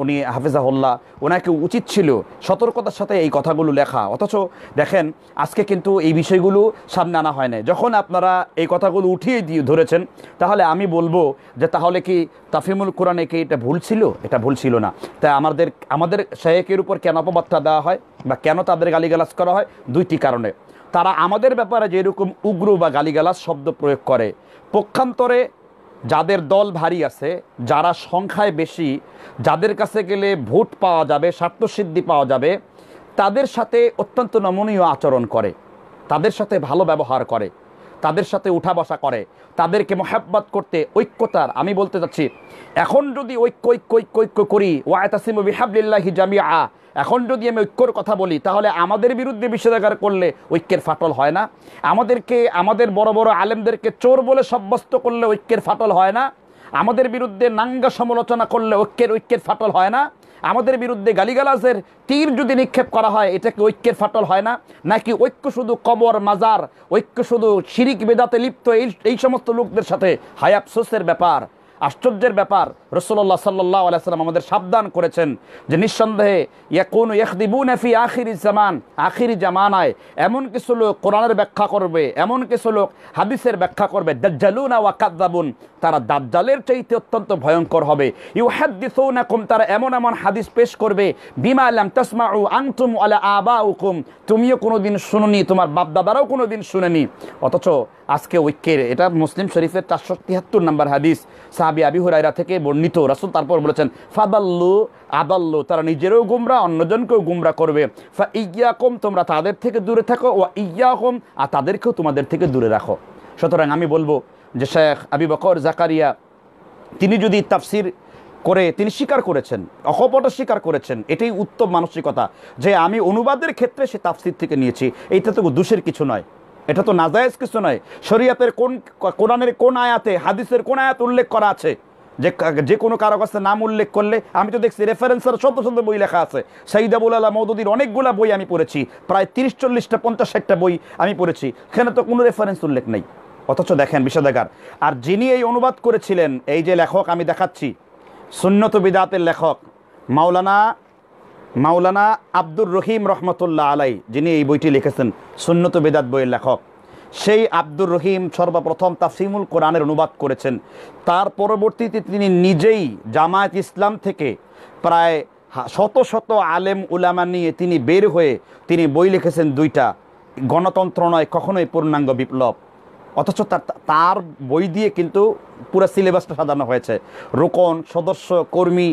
উনি হাফেজাহুল্লাহ ওনাকে উচিত ছিল সতর্কতার সাথে এই কথাগুলো লেখা অথচ দেখেন আজকে কিন্তু এই বিষয়গুলো সামনে আনা হয় না যখন আপনারা এই কথাগুলো উঠিয়ে দিয়ে ধরেছেন তাহলে আমি বলবো যে তাহলে কি তাফিমুল কোরআনে কি এটা ভুল ছিল এটা ভুল ছিল না তাই আমাদের আমাদের শেখের উপর কেন অপবার্তা দেওয়া হয় বা কেন তাদের গালিগালাজ করা হয় দুইটি কারণে তারা আমাদের ব্যাপারে যেরকম উগ্র বা গালিগালাজ শব্দ প্রয়োগ করে পক্ষান্তরে যাদের দল ভারী আছে যারা সংখ্যায় বেশি যাদের কাছে গেলে ভোট পাওয়া যাবে স্বার্থসিদ্ধি পাওয়া যাবে তাদের সাথে অত্যন্ত নমনীয় আচরণ করে তাদের সাথে ভালো ব্যবহার করে তাদের সাথে উঠা বসা করে তাদেরকে মহাব্বাত করতে ঐক্যতার আমি বলতে চাচ্ছি এখন যদি ঐক্য ঐক্য ঐক্য ঐক্য করি ওয়াতাসিম বিহাবলিল্লাহি জামিয়া এখন যদি আমি ঐক্যর কথা বলি তাহলে আমাদের বিরুদ্ধে নিষেধাজ্ঞার করলে ঐক্যের ফাটল হয় না আমাদেরকে আমাদের বড় বড় আলেমদেরকে চোর বলে সাব্যস্ত করলে ঐক্যের ফাটল হয় না আমাদের বিরুদ্ধে নাঙ্গা সমালোচনা করলে ঐক্যের ঐক্যের ফাটল হয় না আমাদের বিরুদ্ধে গালিগালাজের তীর যদি নিক্ষেপ করা হয় এটা কি ঐক্যের ফাটল হয় না নাকি ঐক্য শুধু কবর মাজার ঐক্য শুধু শিরিক বেদাতে লিপ্ত এই এই সমস্ত লোকদের সাথে হায়াপসোসের ব্যাপার আশ্চর্যের ব্যাপার রসুল্লাহ সাল্লাহ আলাইসালাম আমাদের সাবধান করেছেন যে নিঃসন্দেহে ইয়াকুন ইয়াকদিবুন ফি আখিরি জামান আখিরি জামানায় এমন কিছু লোক কোরআনের ব্যাখ্যা করবে এমন কিছু লোক হাদিসের ব্যাখ্যা করবে দাজ্জালুন ওয়া কাদ্দাবুন তারা দাজ্জালের চাইতে অত্যন্ত ভয়ঙ্কর হবে ইউহাদ্দিসুনাকুম তারা এমন এমন হাদিস পেশ করবে বিমা লাম তাসমাউ আনতুম আলা আবা আবাউকুম তুমিও কোনো দিন শুনুনি তোমার বাপ দাদারাও দিন শুনেনি অথচ আজকে ঐক্যের এটা মুসলিম শরীফের চারশো তিয়াত্তর নম্বর হাদিস সাহাবি আবি হুরাইরা থেকে বর্ণ নিত রাসুল তারপর বলেছেন ফাদাল্লু আদাল্লু তারা নিজেরও গুমরা অন্যজনকেও গুমরা করবে ফা ইয়াকম তোমরা তাদের থেকে দূরে থাকো ও ইয়াকুম আর তাদেরকেও তোমাদের থেকে দূরে রাখো সুতরাং আমি বলবো যে শেখ আবি বকর জাকারিয়া তিনি যদি তাফসির করে তিনি স্বীকার করেছেন অকপট স্বীকার করেছেন এটাই উত্তম মানসিকতা যে আমি অনুবাদের ক্ষেত্রে সে তাফসির থেকে নিয়েছি এইটা তো দোষের কিছু নয় এটা তো নাজায়জ কিছু নয় শরীয়তের কোন কোরআনের কোন আয়াতে হাদিসের কোন আয়াত উল্লেখ করা আছে যে যে কোনো কাছে নাম উল্লেখ করলে আমি তো দেখছি রেফারেন্সের শত শত বই লেখা আছে সাইদ আবুল আলা মৌদুদির অনেকগুলো বই আমি পড়েছি প্রায় তিরিশ চল্লিশটা পঞ্চাশ একটা বই আমি পড়েছি সেখানে তো কোনো রেফারেন্স উল্লেখ নেই অথচ দেখেন বিষাদাগার আর যিনি এই অনুবাদ করেছিলেন এই যে লেখক আমি দেখাচ্ছি সুন্নত বিদাতের লেখক মাওলানা মাওলানা আব্দুর রহিম রহমতুল্লাহ আলাই যিনি এই বইটি লিখেছেন সুন্নত বিদাত বইয়ের লেখক সেই আব্দুর রহিম সর্বপ্রথম তাফসিমুল কোরআনের অনুবাদ করেছেন তার পরবর্তীতে তিনি নিজেই জামায়াত ইসলাম থেকে প্রায় শত শত আলেম উলামা নিয়ে তিনি বের হয়ে তিনি বই লিখেছেন দুইটা গণতন্ত্র নয় কখনোই পূর্ণাঙ্গ বিপ্লব অথচ তার বই দিয়ে কিন্তু পুরো সিলেবাসটা সাজানো হয়েছে রোকন সদস্য কর্মী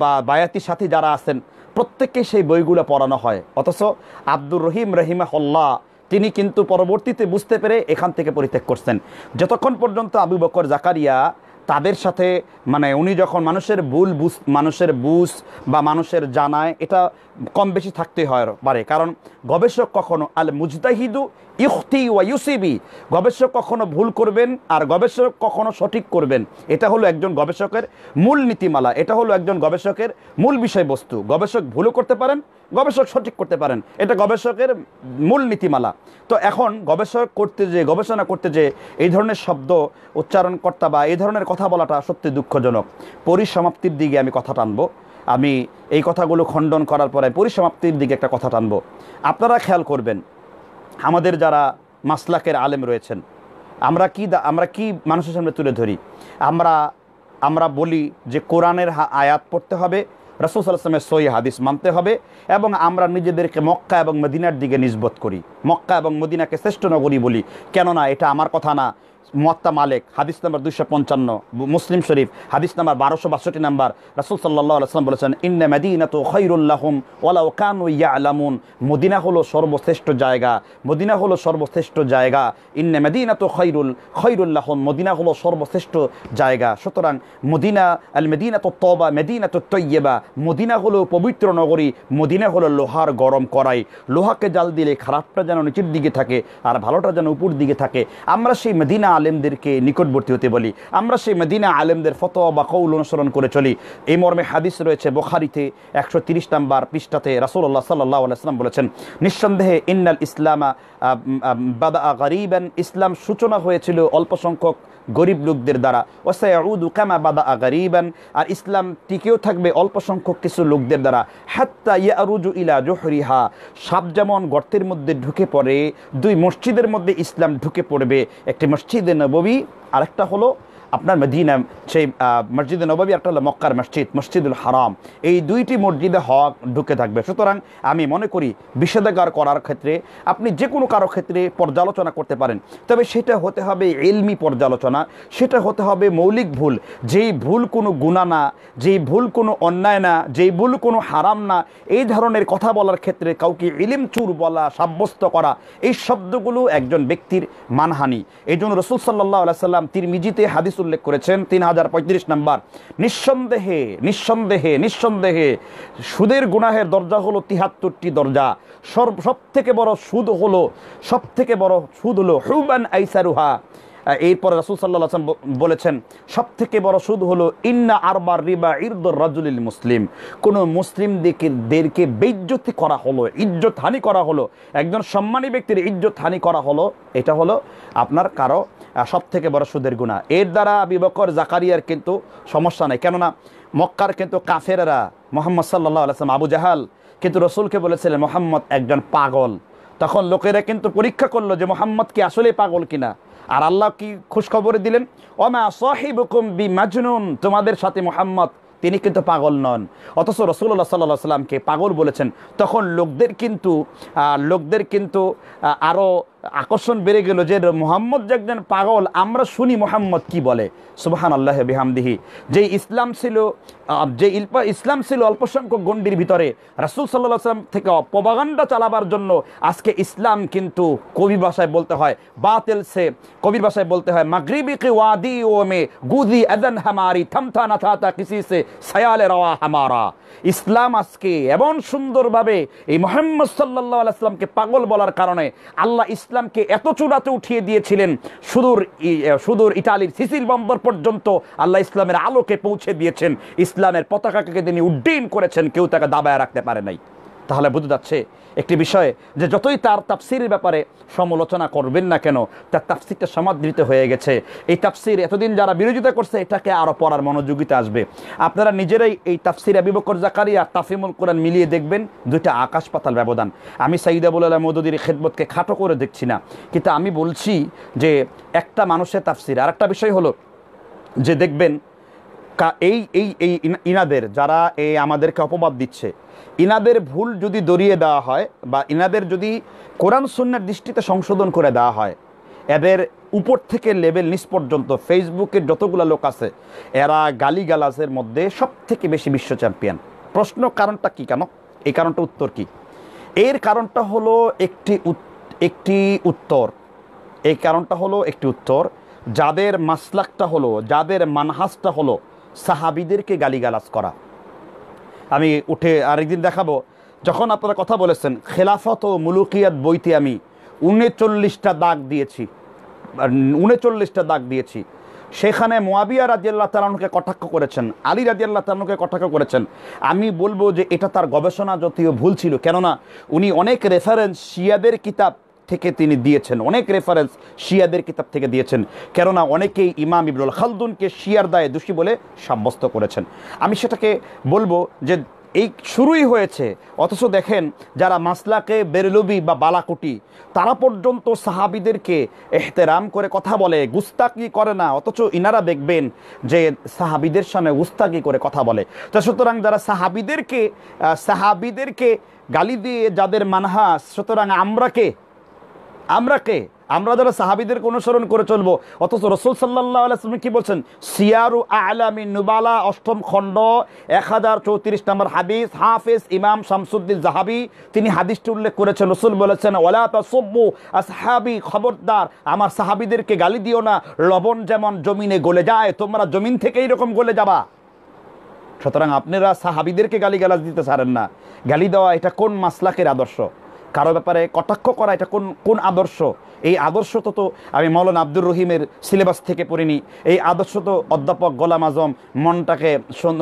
বা বায়াতি সাথী যারা আছেন প্রত্যেককে সেই বইগুলো পড়ানো হয় অথচ আব্দুর রহিম রহিমা হল্লা তিনি কিন্তু পরবর্তীতে বুঝতে পেরে এখান থেকে পরিত্যাগ করছেন যতক্ষণ পর্যন্ত আবু বকর জাকারিয়া তাদের সাথে মানে উনি যখন মানুষের ভুল বুঝ মানুষের বুঝ বা মানুষের জানায় এটা কম বেশি থাকতে হয় পারে কারণ গবেষক কখনো আল মুজতাহিদু ইখতি ওয়া ইউসিবি গবেষক কখনো ভুল করবেন আর গবেষক কখনো সঠিক করবেন এটা হলো একজন গবেষকের মূল নীতিমালা এটা হলো একজন গবেষকের মূল বিষয়বস্তু গবেষক ভুলও করতে পারেন গবেষক সঠিক করতে পারেন এটা গবেষকের মূল নীতিমালা তো এখন গবেষক করতে যে গবেষণা করতে যে এই ধরনের শব্দ উচ্চারণকর্তা বা এই ধরনের কথা বলাটা সত্যি দুঃখজনক পরিসমাপ্তির দিকে আমি কথা টানবো আমি এই কথাগুলো খণ্ডন করার পরে পরিসমাপ্তির দিকে একটা কথা টানব আপনারা খেয়াল করবেন আমাদের যারা মাসলাকের আলেম রয়েছেন আমরা কি আমরা কি মানুষের সামনে তুলে ধরি আমরা আমরা বলি যে কোরআনের আয়াত পড়তে হবে রাসুল সাল্লামের সই হাদিস মানতে হবে এবং আমরা নিজেদেরকে মক্কা এবং মদিনার দিকে নিজবোধ করি মক্কা এবং মদিনাকে শ্রেষ্ঠ নগরী বলি কেননা এটা আমার কথা না মোয়াত্তা মালিক হাদিস নাম্বার দুশো পঞ্চান্ন মুসলিম শরীফ হাদিস নাম্বার বারোশো বাষট্টি নাম্বার রাসুল সাল্লাম বলেছেন ইন্ন মদিনা তো খৈরুল্লাহম ওলা ওকান ইয়া আলামুন মদিনা হলো সর্বশ্রেষ্ঠ জায়গা মদিনা হলো সর্বশ্রেষ্ঠ জায়গা ইন্ন মদিনা তো খৈরুল খৈরুল্লাহম মদিনা হলো সর্বশ্রেষ্ঠ জায়গা সুতরাং মদিনা আল মেদিনা তো তবা মেদিনা তো তৈয়েবা মদিনা হলো পবিত্র নগরী মদিনা হলো লোহার গরম করাই লোহাকে জাল দিলে খারাপটা যেন নিচের দিকে থাকে আর ভালোটা যেন উপর দিকে থাকে আমরা সেই মেদিনা আলেমদেরকে নিকটবর্তী হতে বলি আমরা সেই মদিনা আলেমদের ফতোয়া বা কৌল অনুসরণ করে চলি এই মর্মে হাদিস রয়েছে বোখারিতে একশো তিরিশ নাম্বার পৃষ্ঠাতে রাসুল্লাহ সাল্লাহ আলাইসালাম বলেছেন নিঃসন্দেহে ইন্নাল ইসলামা বাদা গরিবেন ইসলাম সূচনা হয়েছিল অল্প সংখ্যক গরিব লোকদের দ্বারা ওসায়ুদ উকামা বাদা আগারিবান আর ইসলাম টিকেও থাকবে অল্প সংখ্যক কিছু লোকদের দ্বারা হাত্তা ইয়ারুজু ইলা জোহরিহা সাপ যেমন গর্তের মধ্যে ঢুকে পড়ে দুই মসজিদের মধ্যে ইসলাম ঢুকে পড়বে একটি মসজিদে নবী আরেকটা হলো আপনার মদিনা সেই মসজিদে নবাবী একটা হলো মক্কার মসজিদ মসজিদুল হারাম এই দুইটি মসজিদে হক ঢুকে থাকবে সুতরাং আমি মনে করি বিষেধাগার করার ক্ষেত্রে আপনি যে কোনো কারো ক্ষেত্রে পর্যালোচনা করতে পারেন তবে সেটা হতে হবে এলমি পর্যালোচনা সেটা হতে হবে মৌলিক ভুল যেই ভুল কোনো গুণা না যেই ভুল কোনো অন্যায় না যেই ভুল কোনো হারাম না এই ধরনের কথা বলার ক্ষেত্রে কাউকে ইলিম চুর বলা সাব্যস্ত করা এই শব্দগুলো একজন ব্যক্তির মানহানি এই জন্য রসুল সাল্লাহ তির মিজিতে হাদিস উল্লেখ করেছেন তিন হাজার পঁয়ত্রিশ নাম্বার নিঃসন্দেহে নিঃসন্দেহে নিঃসন্দেহে সুদের গুনাহের দরজা হলো তিহাত্তরটি দরজা সর্ব সব থেকে বড় সুদ হলো সব থেকে বড় সুদ হলো হুবান আইসারুহা এরপর রাসুল সাল্লাহ আসলাম বলেছেন সব থেকে বড় সুদ হলো ইন্না আরবার রিবা ইরদ রাজুলিল মুসলিম কোনো মুসলিম দেরকে বেজ্জতি করা হলো ইজ্জত হানি করা হলো একজন সম্মানী ব্যক্তির ইজ্জত হানি করা হলো এটা হলো আপনার কারো সব থেকে বড় সুদের গুণা এর দ্বারা বিবকর জাকারিয়ার কিন্তু সমস্যা নেই কেননা মক্কার কিন্তু কাফেরারা মোহাম্মদ সাল্লাহ আলাইসলাম আবু জাহাল কিন্তু রসুলকে বলেছিলেন মোহাম্মদ একজন পাগল তখন লোকেরা কিন্তু পরীক্ষা করলো যে মোহাম্মদ কি আসলে পাগল কিনা আর আল্লাহ কি খুশখবর দিলেন ওমা সাহিবুকুম বি মাজনুন তোমাদের সাথে মোহাম্মদ তিনি কিন্তু পাগল নন অথচ রসুল্লাহ সাল্লাহ সাল্লামকে পাগল বলেছেন তখন লোকদের কিন্তু লোকদের কিন্তু আরও আকর্ষণ বেড়ে গেল যে মোহাম্মদ যে একজন পাগল আমরা শুনি মোহাম্মদ কি বলে সুবাহান আল্লাহ বিহামদিহি যে ইসলাম ছিল যে ইসলাম ছিল অল্প সংখ্যক গণ্ডির ভিতরে রাসুল সাল্লাহ আসলাম থেকে প্রবাগান্ডা চালাবার জন্য আজকে ইসলাম কিন্তু কবি ভাষায় বলতে হয় বা সে কবির ভাষায় বলতে হয় মাগরিবি কে ওয়াদি ও মে গুদি আদন হামারি থমথা না থা কিসি সে সয়ালে রওয়া হামারা ইসলাম আজকে এমন সুন্দরভাবে এই মোহাম্মদ সাল্লাহ আলাইসলামকে পাগল বলার কারণে আল্লাহ ইসলামকে এত চূড়াতে উঠিয়ে দিয়েছিলেন সুদূর সুদূর ইটালির সিসিল বন্দর পর্যন্ত আল্লাহ ইসলামের আলোকে পৌঁছে দিয়েছেন ইসলামের পতাকাকে তিনি উড্ডীন করেছেন কেউ তাকে দাবায় রাখতে পারে নাই তাহলে বুঝে যাচ্ছে একটি বিষয়ে যে যতই তার তাফসিরের ব্যাপারে সমালোচনা করবেন না কেন তার তাফসিরটা সমাদৃত হয়ে গেছে এই তাফসির এতদিন যারা বিরোধিতা করছে এটাকে আরও পড়ার মনোযোগিতা আসবে আপনারা নিজেরাই এই তাফসির আবিবকর জাকারি আর তাফিমুল কোরআন মিলিয়ে দেখবেন দুইটা আকাশ পাতাল ব্যবধান আমি সাইদাবুল আলহ মদুদির খেদমতকে খাটো করে দেখছি না কিন্তু আমি বলছি যে একটা মানুষের তাফসির আর একটা বিষয় হলো যে দেখবেন এই এই এই ইনাদের যারা এই আমাদেরকে অপবাদ দিচ্ছে ইনাদের ভুল যদি দরিয়ে দেওয়া হয় বা ইনাদের যদি কোরআন সন্ন্যার দৃষ্টিতে সংশোধন করে দেওয়া হয় এদের উপর থেকে লেভেল নিচ পর্যন্ত ফেসবুকের যতগুলো লোক আছে এরা গালিগালাজের মধ্যে সব থেকে বেশি বিশ্ব চ্যাম্পিয়ন প্রশ্ন কারণটা কি কেন এই কারণটা উত্তর কি এর কারণটা হলো একটি একটি উত্তর এই কারণটা হলো একটি উত্তর যাদের মাসলাকটা হলো যাদের মানহাসটা হলো সাহাবিদেরকে গালিগালাজ করা আমি উঠে আরেকদিন দেখাবো যখন আপনারা কথা বলেছেন খেলাফত ও মুলুকিয়াত বইতে আমি উনচল্লিশটা দাগ দিয়েছি উনচল্লিশটা দাগ দিয়েছি সেখানে মোয়াবিয়া রাজিয়াল্লাহ তালানুকে কটাক্ষ করেছেন আলী রাজিয়াল্লাহ তালানুকে কটাক্ষ করেছেন আমি বলবো যে এটা তার গবেষণা জাতীয় ভুল ছিল কেননা উনি অনেক রেফারেন্স শিয়াদের কিতাব থেকে তিনি দিয়েছেন অনেক রেফারেন্স শিয়াদের কিতাব থেকে দিয়েছেন কেননা অনেকেই ইমাম ইবরুল খালদুনকে শিয়ার দায়ে দোষী বলে সাব্যস্ত করেছেন আমি সেটাকে বলবো যে এই শুরুই হয়েছে অথচ দেখেন যারা মাসলাকে বেরলুবি বা বালাকুটি তারা পর্যন্ত সাহাবিদেরকে এহতেরাম করে কথা বলে গুস্তাকি করে না অথচ ইনারা দেখবেন যে সাহাবিদের সামনে গুস্তাকি করে কথা বলে তা সুতরাং যারা সাহাবিদেরকে সাহাবিদেরকে গালি দিয়ে যাদের মানহাস সুতরাং আমরাকে আমরা কে আমরা যারা সাহাবিদের অনুসরণ করে চলবো অথচ রসুল সাল্লাহ আলাইসলাম কি বলছেন সিয়ারু আলামী নুবালা অষ্টম খণ্ড এক হাজার চৌত্রিশ নম্বর হাদিস হাফিজ ইমাম শামসুদ্দিন জাহাবি তিনি হাদিসটি উল্লেখ করেছেন রসুল বলেছেন ওলা তাসব্বু আসহাবি খবরদার আমার সাহাবিদেরকে গালি দিও না লবণ যেমন জমিনে গলে যায় তোমরা জমিন থেকে এইরকম গলে যাবা সুতরাং আপনারা সাহাবিদেরকে গালিগালাজ দিতে ছাড়েন না গালি দেওয়া এটা কোন মাসলাকের আদর্শ কারো ব্যাপারে কটাক্ষ করা এটা কোন কোন আদর্শ এই আদর্শ তো আমি মৌলান আব্দুর রহিমের সিলেবাস থেকে পড়িনি এই আদর্শ তো অধ্যাপক গোলাম আজম মনটাকে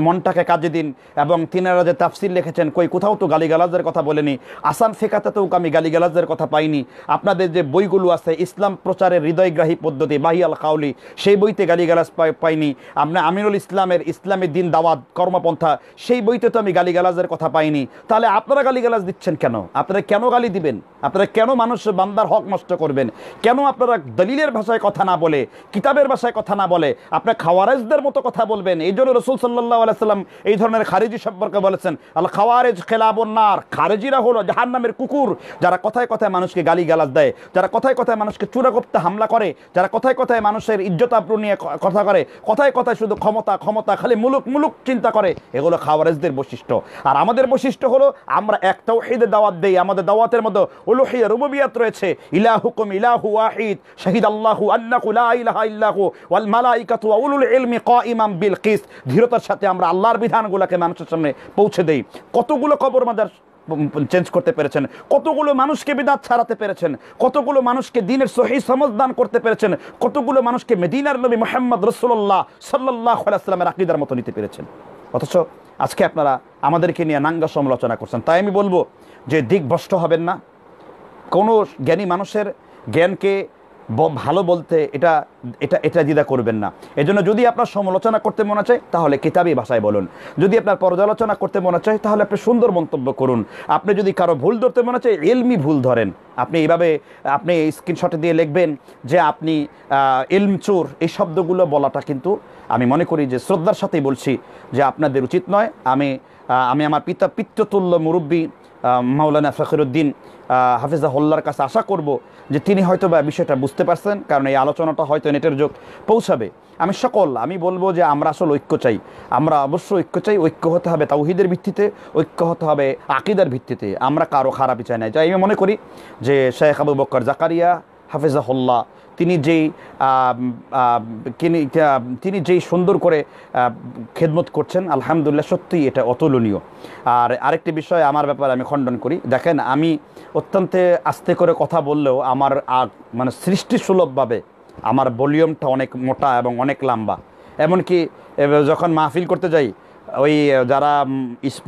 মনটাকে কাজে দিন এবং তিনারা যে তাফসিল লিখেছেন কই কোথাও তো গালিগালাজের কথা বলেনি আসান ফেকাতাতেও আমি গালিগালাজের কথা পাইনি আপনাদের যে বইগুলো আছে ইসলাম প্রচারের হৃদয়গ্রাহী পদ্ধতি বাহিয়াল কাউলি সেই বইতে গালিগালাজ পাইনি আপনার আমিরুল ইসলামের ইসলামের দিন দাওয়াত কর্মপন্থা সেই বইতে তো আমি গালিগালাজের কথা পাইনি তাহলে আপনারা গালিগালাজ দিচ্ছেন কেন আপনারা কেন গালি দিবেন আপনারা কেন মানুষ বান্দার হক নষ্ট করবেন বলেন কেন আপনারা দলিলের ভাষায় কথা না বলে কিতাবের ভাষায় কথা না বলে আপনার খাওয়ারেজদের মতো কথা বলবেন এই জন্য রসুল সাল্লাহ আলাইসাল্লাম এই ধরনের খারেজি সম্পর্কে বলেছেন আল্লাহ খাওয়ারেজ খেলাবন্নার খারেজিরা হলো জাহান নামের কুকুর যারা কথায় কথায় মানুষকে গালি গালাজ দেয় যারা কথায় কথায় মানুষকে চূড়াগুপ্তে হামলা করে যারা কথায় কথায় মানুষের ইজ্জতাপ্র নিয়ে কথা করে কথায় কথায় শুধু ক্ষমতা ক্ষমতা খালি মুলুক মুলুক চিন্তা করে এগুলো খাওয়ারেজদের বৈশিষ্ট্য আর আমাদের বৈশিষ্ট্য হলো আমরা একটাও তাওহিদে দাওয়াত দেই আমাদের দাওয়াতের মতো উলুহিয়া রুমবিয়াত রয়েছে ইলাহুকুম ইলাহু ওয়াহিদ শাহিদ আল্লাহু আল্লাহু লা ইলাহা ইল্লাহু ওয়াল মালাইকাতু ওয়া উলুল ইলমি কাইমাম বিল কিস ধীরতার সাথে আমরা আল্লাহর বিধানগুলোকে মানুষের সামনে পৌঁছে দেই কতগুলো কবর মাদার চেঞ্জ করতে পেরেছেন কতগুলো মানুষকে বিদাত ছাড়াতে পেরেছেন কতগুলো মানুষকে দিনের সহি সমজ দান করতে পেরেছেন কতগুলো মানুষকে মেদিনার নবী মোহাম্মদ রসুল্লাহ সাল্লাহ আলাইসালামের আকিদার মতো নিতে পেরেছেন অথচ আজকে আপনারা আমাদেরকে নিয়ে নাঙ্গা সমালোচনা করছেন তাই আমি বলবো যে দিক ভ্রষ্ট হবেন না কোনো জ্ঞানী মানুষের জ্ঞানকে ভালো বলতে এটা এটা এটা দিদা করবেন না এজন্য যদি আপনার সমালোচনা করতে মনে চায় তাহলে কিতাবি ভাষায় বলুন যদি আপনার পর্যালোচনা করতে মনে চায় তাহলে আপনি সুন্দর মন্তব্য করুন আপনি যদি কারো ভুল ধরতে মনে চায় এলমি ভুল ধরেন আপনি এইভাবে আপনি স্ক্রিনশটে দিয়ে লিখবেন যে আপনি এলম চোর এই শব্দগুলো বলাটা কিন্তু আমি মনে করি যে শ্রদ্ধার সাথেই বলছি যে আপনাদের উচিত নয় আমি আমি আমার পিতা পিত্ততুল্য মুরব্বী মাওলানা হাফিজা হল্লার কাছে আশা করব যে তিনি হয়তো বা বিষয়টা বুঝতে পারছেন কারণ এই আলোচনাটা হয়তো নেটের যোগ পৌঁছাবে আমি সকল আমি বলবো যে আমরা আসলে ঐক্য চাই আমরা অবশ্য ঐক্য চাই ঐক্য হতে হবে তাউহিদের ভিত্তিতে ঐক্য হতে হবে আকিদার ভিত্তিতে আমরা কারো খারাপই চাই না যাই আমি মনে করি যে শেখ আবু বক্কর জাকারিয়া হল্লা তিনি যেই তিনি যেই সুন্দর করে খেদমত করছেন আলহামদুলিল্লাহ সত্যিই এটা অতুলনীয় আর আরেকটি বিষয় আমার ব্যাপারে আমি খণ্ডন করি দেখেন আমি অত্যন্ত আস্তে করে কথা বললেও আমার মানে সৃষ্টিসুলভভাবে আমার ভলিউমটা অনেক মোটা এবং অনেক লম্বা এমনকি যখন মাহফিল করতে যাই ওই যারা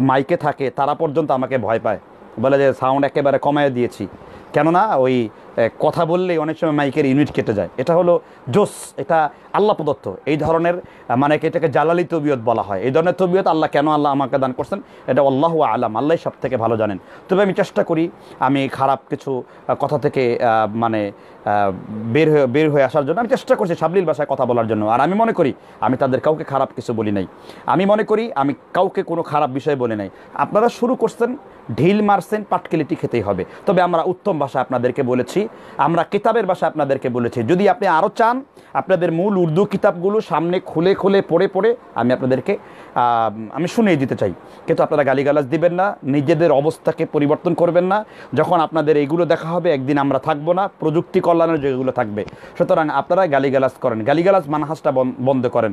মাইকে থাকে তারা পর্যন্ত আমাকে ভয় পায় বলে যে সাউন্ড একেবারে কমায় দিয়েছি কেননা ওই কথা বললে অনেক সময় মাইকের ইউনিট কেটে যায় এটা হলো জোস এটা আল্লাহ প্রদত্ত এই ধরনের মানে এটাকে জালালি তবিয়ত বলা হয় এই ধরনের তবিয়ত আল্লাহ কেন আল্লাহ আমাকে দান করছেন এটা আল্লাহ আলাম আল্লাহ সব থেকে ভালো জানেন তবে আমি চেষ্টা করি আমি খারাপ কিছু কথা থেকে মানে বের হয়ে বের হয়ে আসার জন্য আমি চেষ্টা করছি সাবলীল ভাষায় কথা বলার জন্য আর আমি মনে করি আমি তাদের কাউকে খারাপ কিছু বলি নাই আমি মনে করি আমি কাউকে কোনো খারাপ বিষয় বলি নাই আপনারা শুরু করছেন ঢিল মারছেন পাটকেলিটি খেতেই হবে তবে আমরা উত্তম ভাষা আপনাদেরকে বলেছি আমরা কিতাবের ভাষা আপনাদেরকে বলেছি যদি আপনি আরও চান আপনাদের মূল উর্দু কিতাবগুলো সামনে খুলে খুলে পড়ে পড়ে আমি আপনাদেরকে আমি শুনিয়ে দিতে চাই কিন্তু আপনারা গালিগালাজ দিবেন না নিজেদের অবস্থাকে পরিবর্তন করবেন না যখন আপনাদের এইগুলো দেখা হবে একদিন আমরা থাকবো না প্রযুক্তি কল্যাণের যেগুলো থাকবে সুতরাং আপনারা গালিগালাজ করেন গালিগালাজ মানহাসটা বন্ধ করেন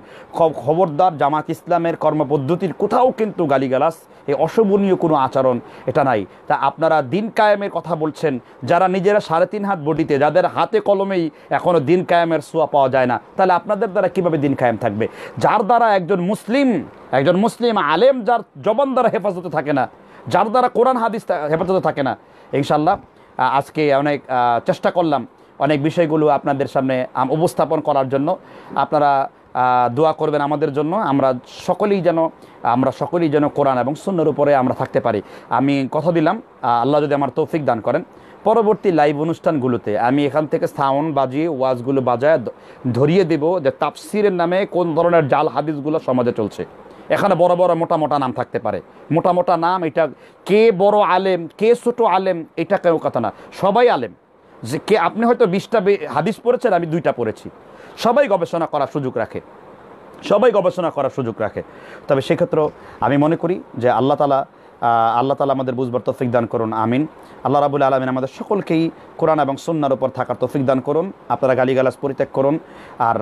খবরদার জামাত ইসলামের কর্মপদ্ধতির কোথাও কিন্তু গালিগালাজ এই অশোভনীয় কোনো আচরণ এটা নাই তা আপনারা দিন কায়েমের কথা বলছেন যারা নিজেরা সাড়ে তিন হাত বডিতে যাদের হাতে কলমেই এখনও দিন কায়েমের সোয়া পাওয়া যায় না তাহলে আপনাদের দ্বারা কিভাবে দিন কায়েম থাকবে যার দ্বারা একজন মুসলিম একজন মুসলিম আলেম যার জবান দ্বারা হেফাজতে থাকে না যার দ্বারা কোরআন হাদিস হেফাজতে থাকে না ইনশাল্লাহ আজকে অনেক চেষ্টা করলাম অনেক বিষয়গুলো আপনাদের সামনে উপস্থাপন করার জন্য আপনারা দোয়া করবেন আমাদের জন্য আমরা সকলেই যেন আমরা সকলেই যেন কোরআন এবং শূন্যর উপরে আমরা থাকতে পারি আমি কথা দিলাম আল্লাহ যদি আমার তৌফিক দান করেন পরবর্তী লাইভ অনুষ্ঠানগুলোতে আমি এখান থেকে সাউন্ড বাজিয়ে ওয়াজগুলো বাজায় ধরিয়ে দেব যে তাপসিরের নামে কোন ধরনের জাল হাদিসগুলো সমাজে চলছে এখানে বড় বড় মোটা মোটা নাম থাকতে পারে মোটা মোটা নাম এটা কে বড় আলেম কে ছোট আলেম এটা কেউ কথা না সবাই আলেম যে কে আপনি হয়তো বিশটা হাদিস পড়েছেন আমি দুইটা পড়েছি সবাই গবেষণা করার সুযোগ রাখে সবাই গবেষণা করার সুযোগ রাখে তবে সেক্ষেত্রেও আমি মনে করি যে আল্লাহ তালা আল্লাহ তালা আমাদের বুঝবার তৌফিক দান করুন আমিন আল্লাহ রাবুল আলমিন আমাদের সকলকেই কোরআন এবং সুন্নার উপর থাকার তৌফিক দান করুন আপনারা গালিগালাজ পরিত্যাগ করুন আর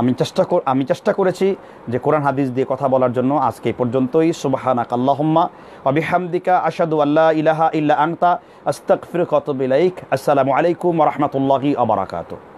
আমি চেষ্টা আমি চেষ্টা করেছি যে কোরআন হাদিস দিয়ে কথা বলার জন্য আজকে পর্যন্তই সুবাহানাক আল্লাহম্মা অবিহামদিকা আসাদু আল্লাহ ইলাহা ইল্লা আংতা আস্তাক ফির কতবিলাইক আসসালামু আলাইকুম রহমতুল্লাহি আবরাকাতু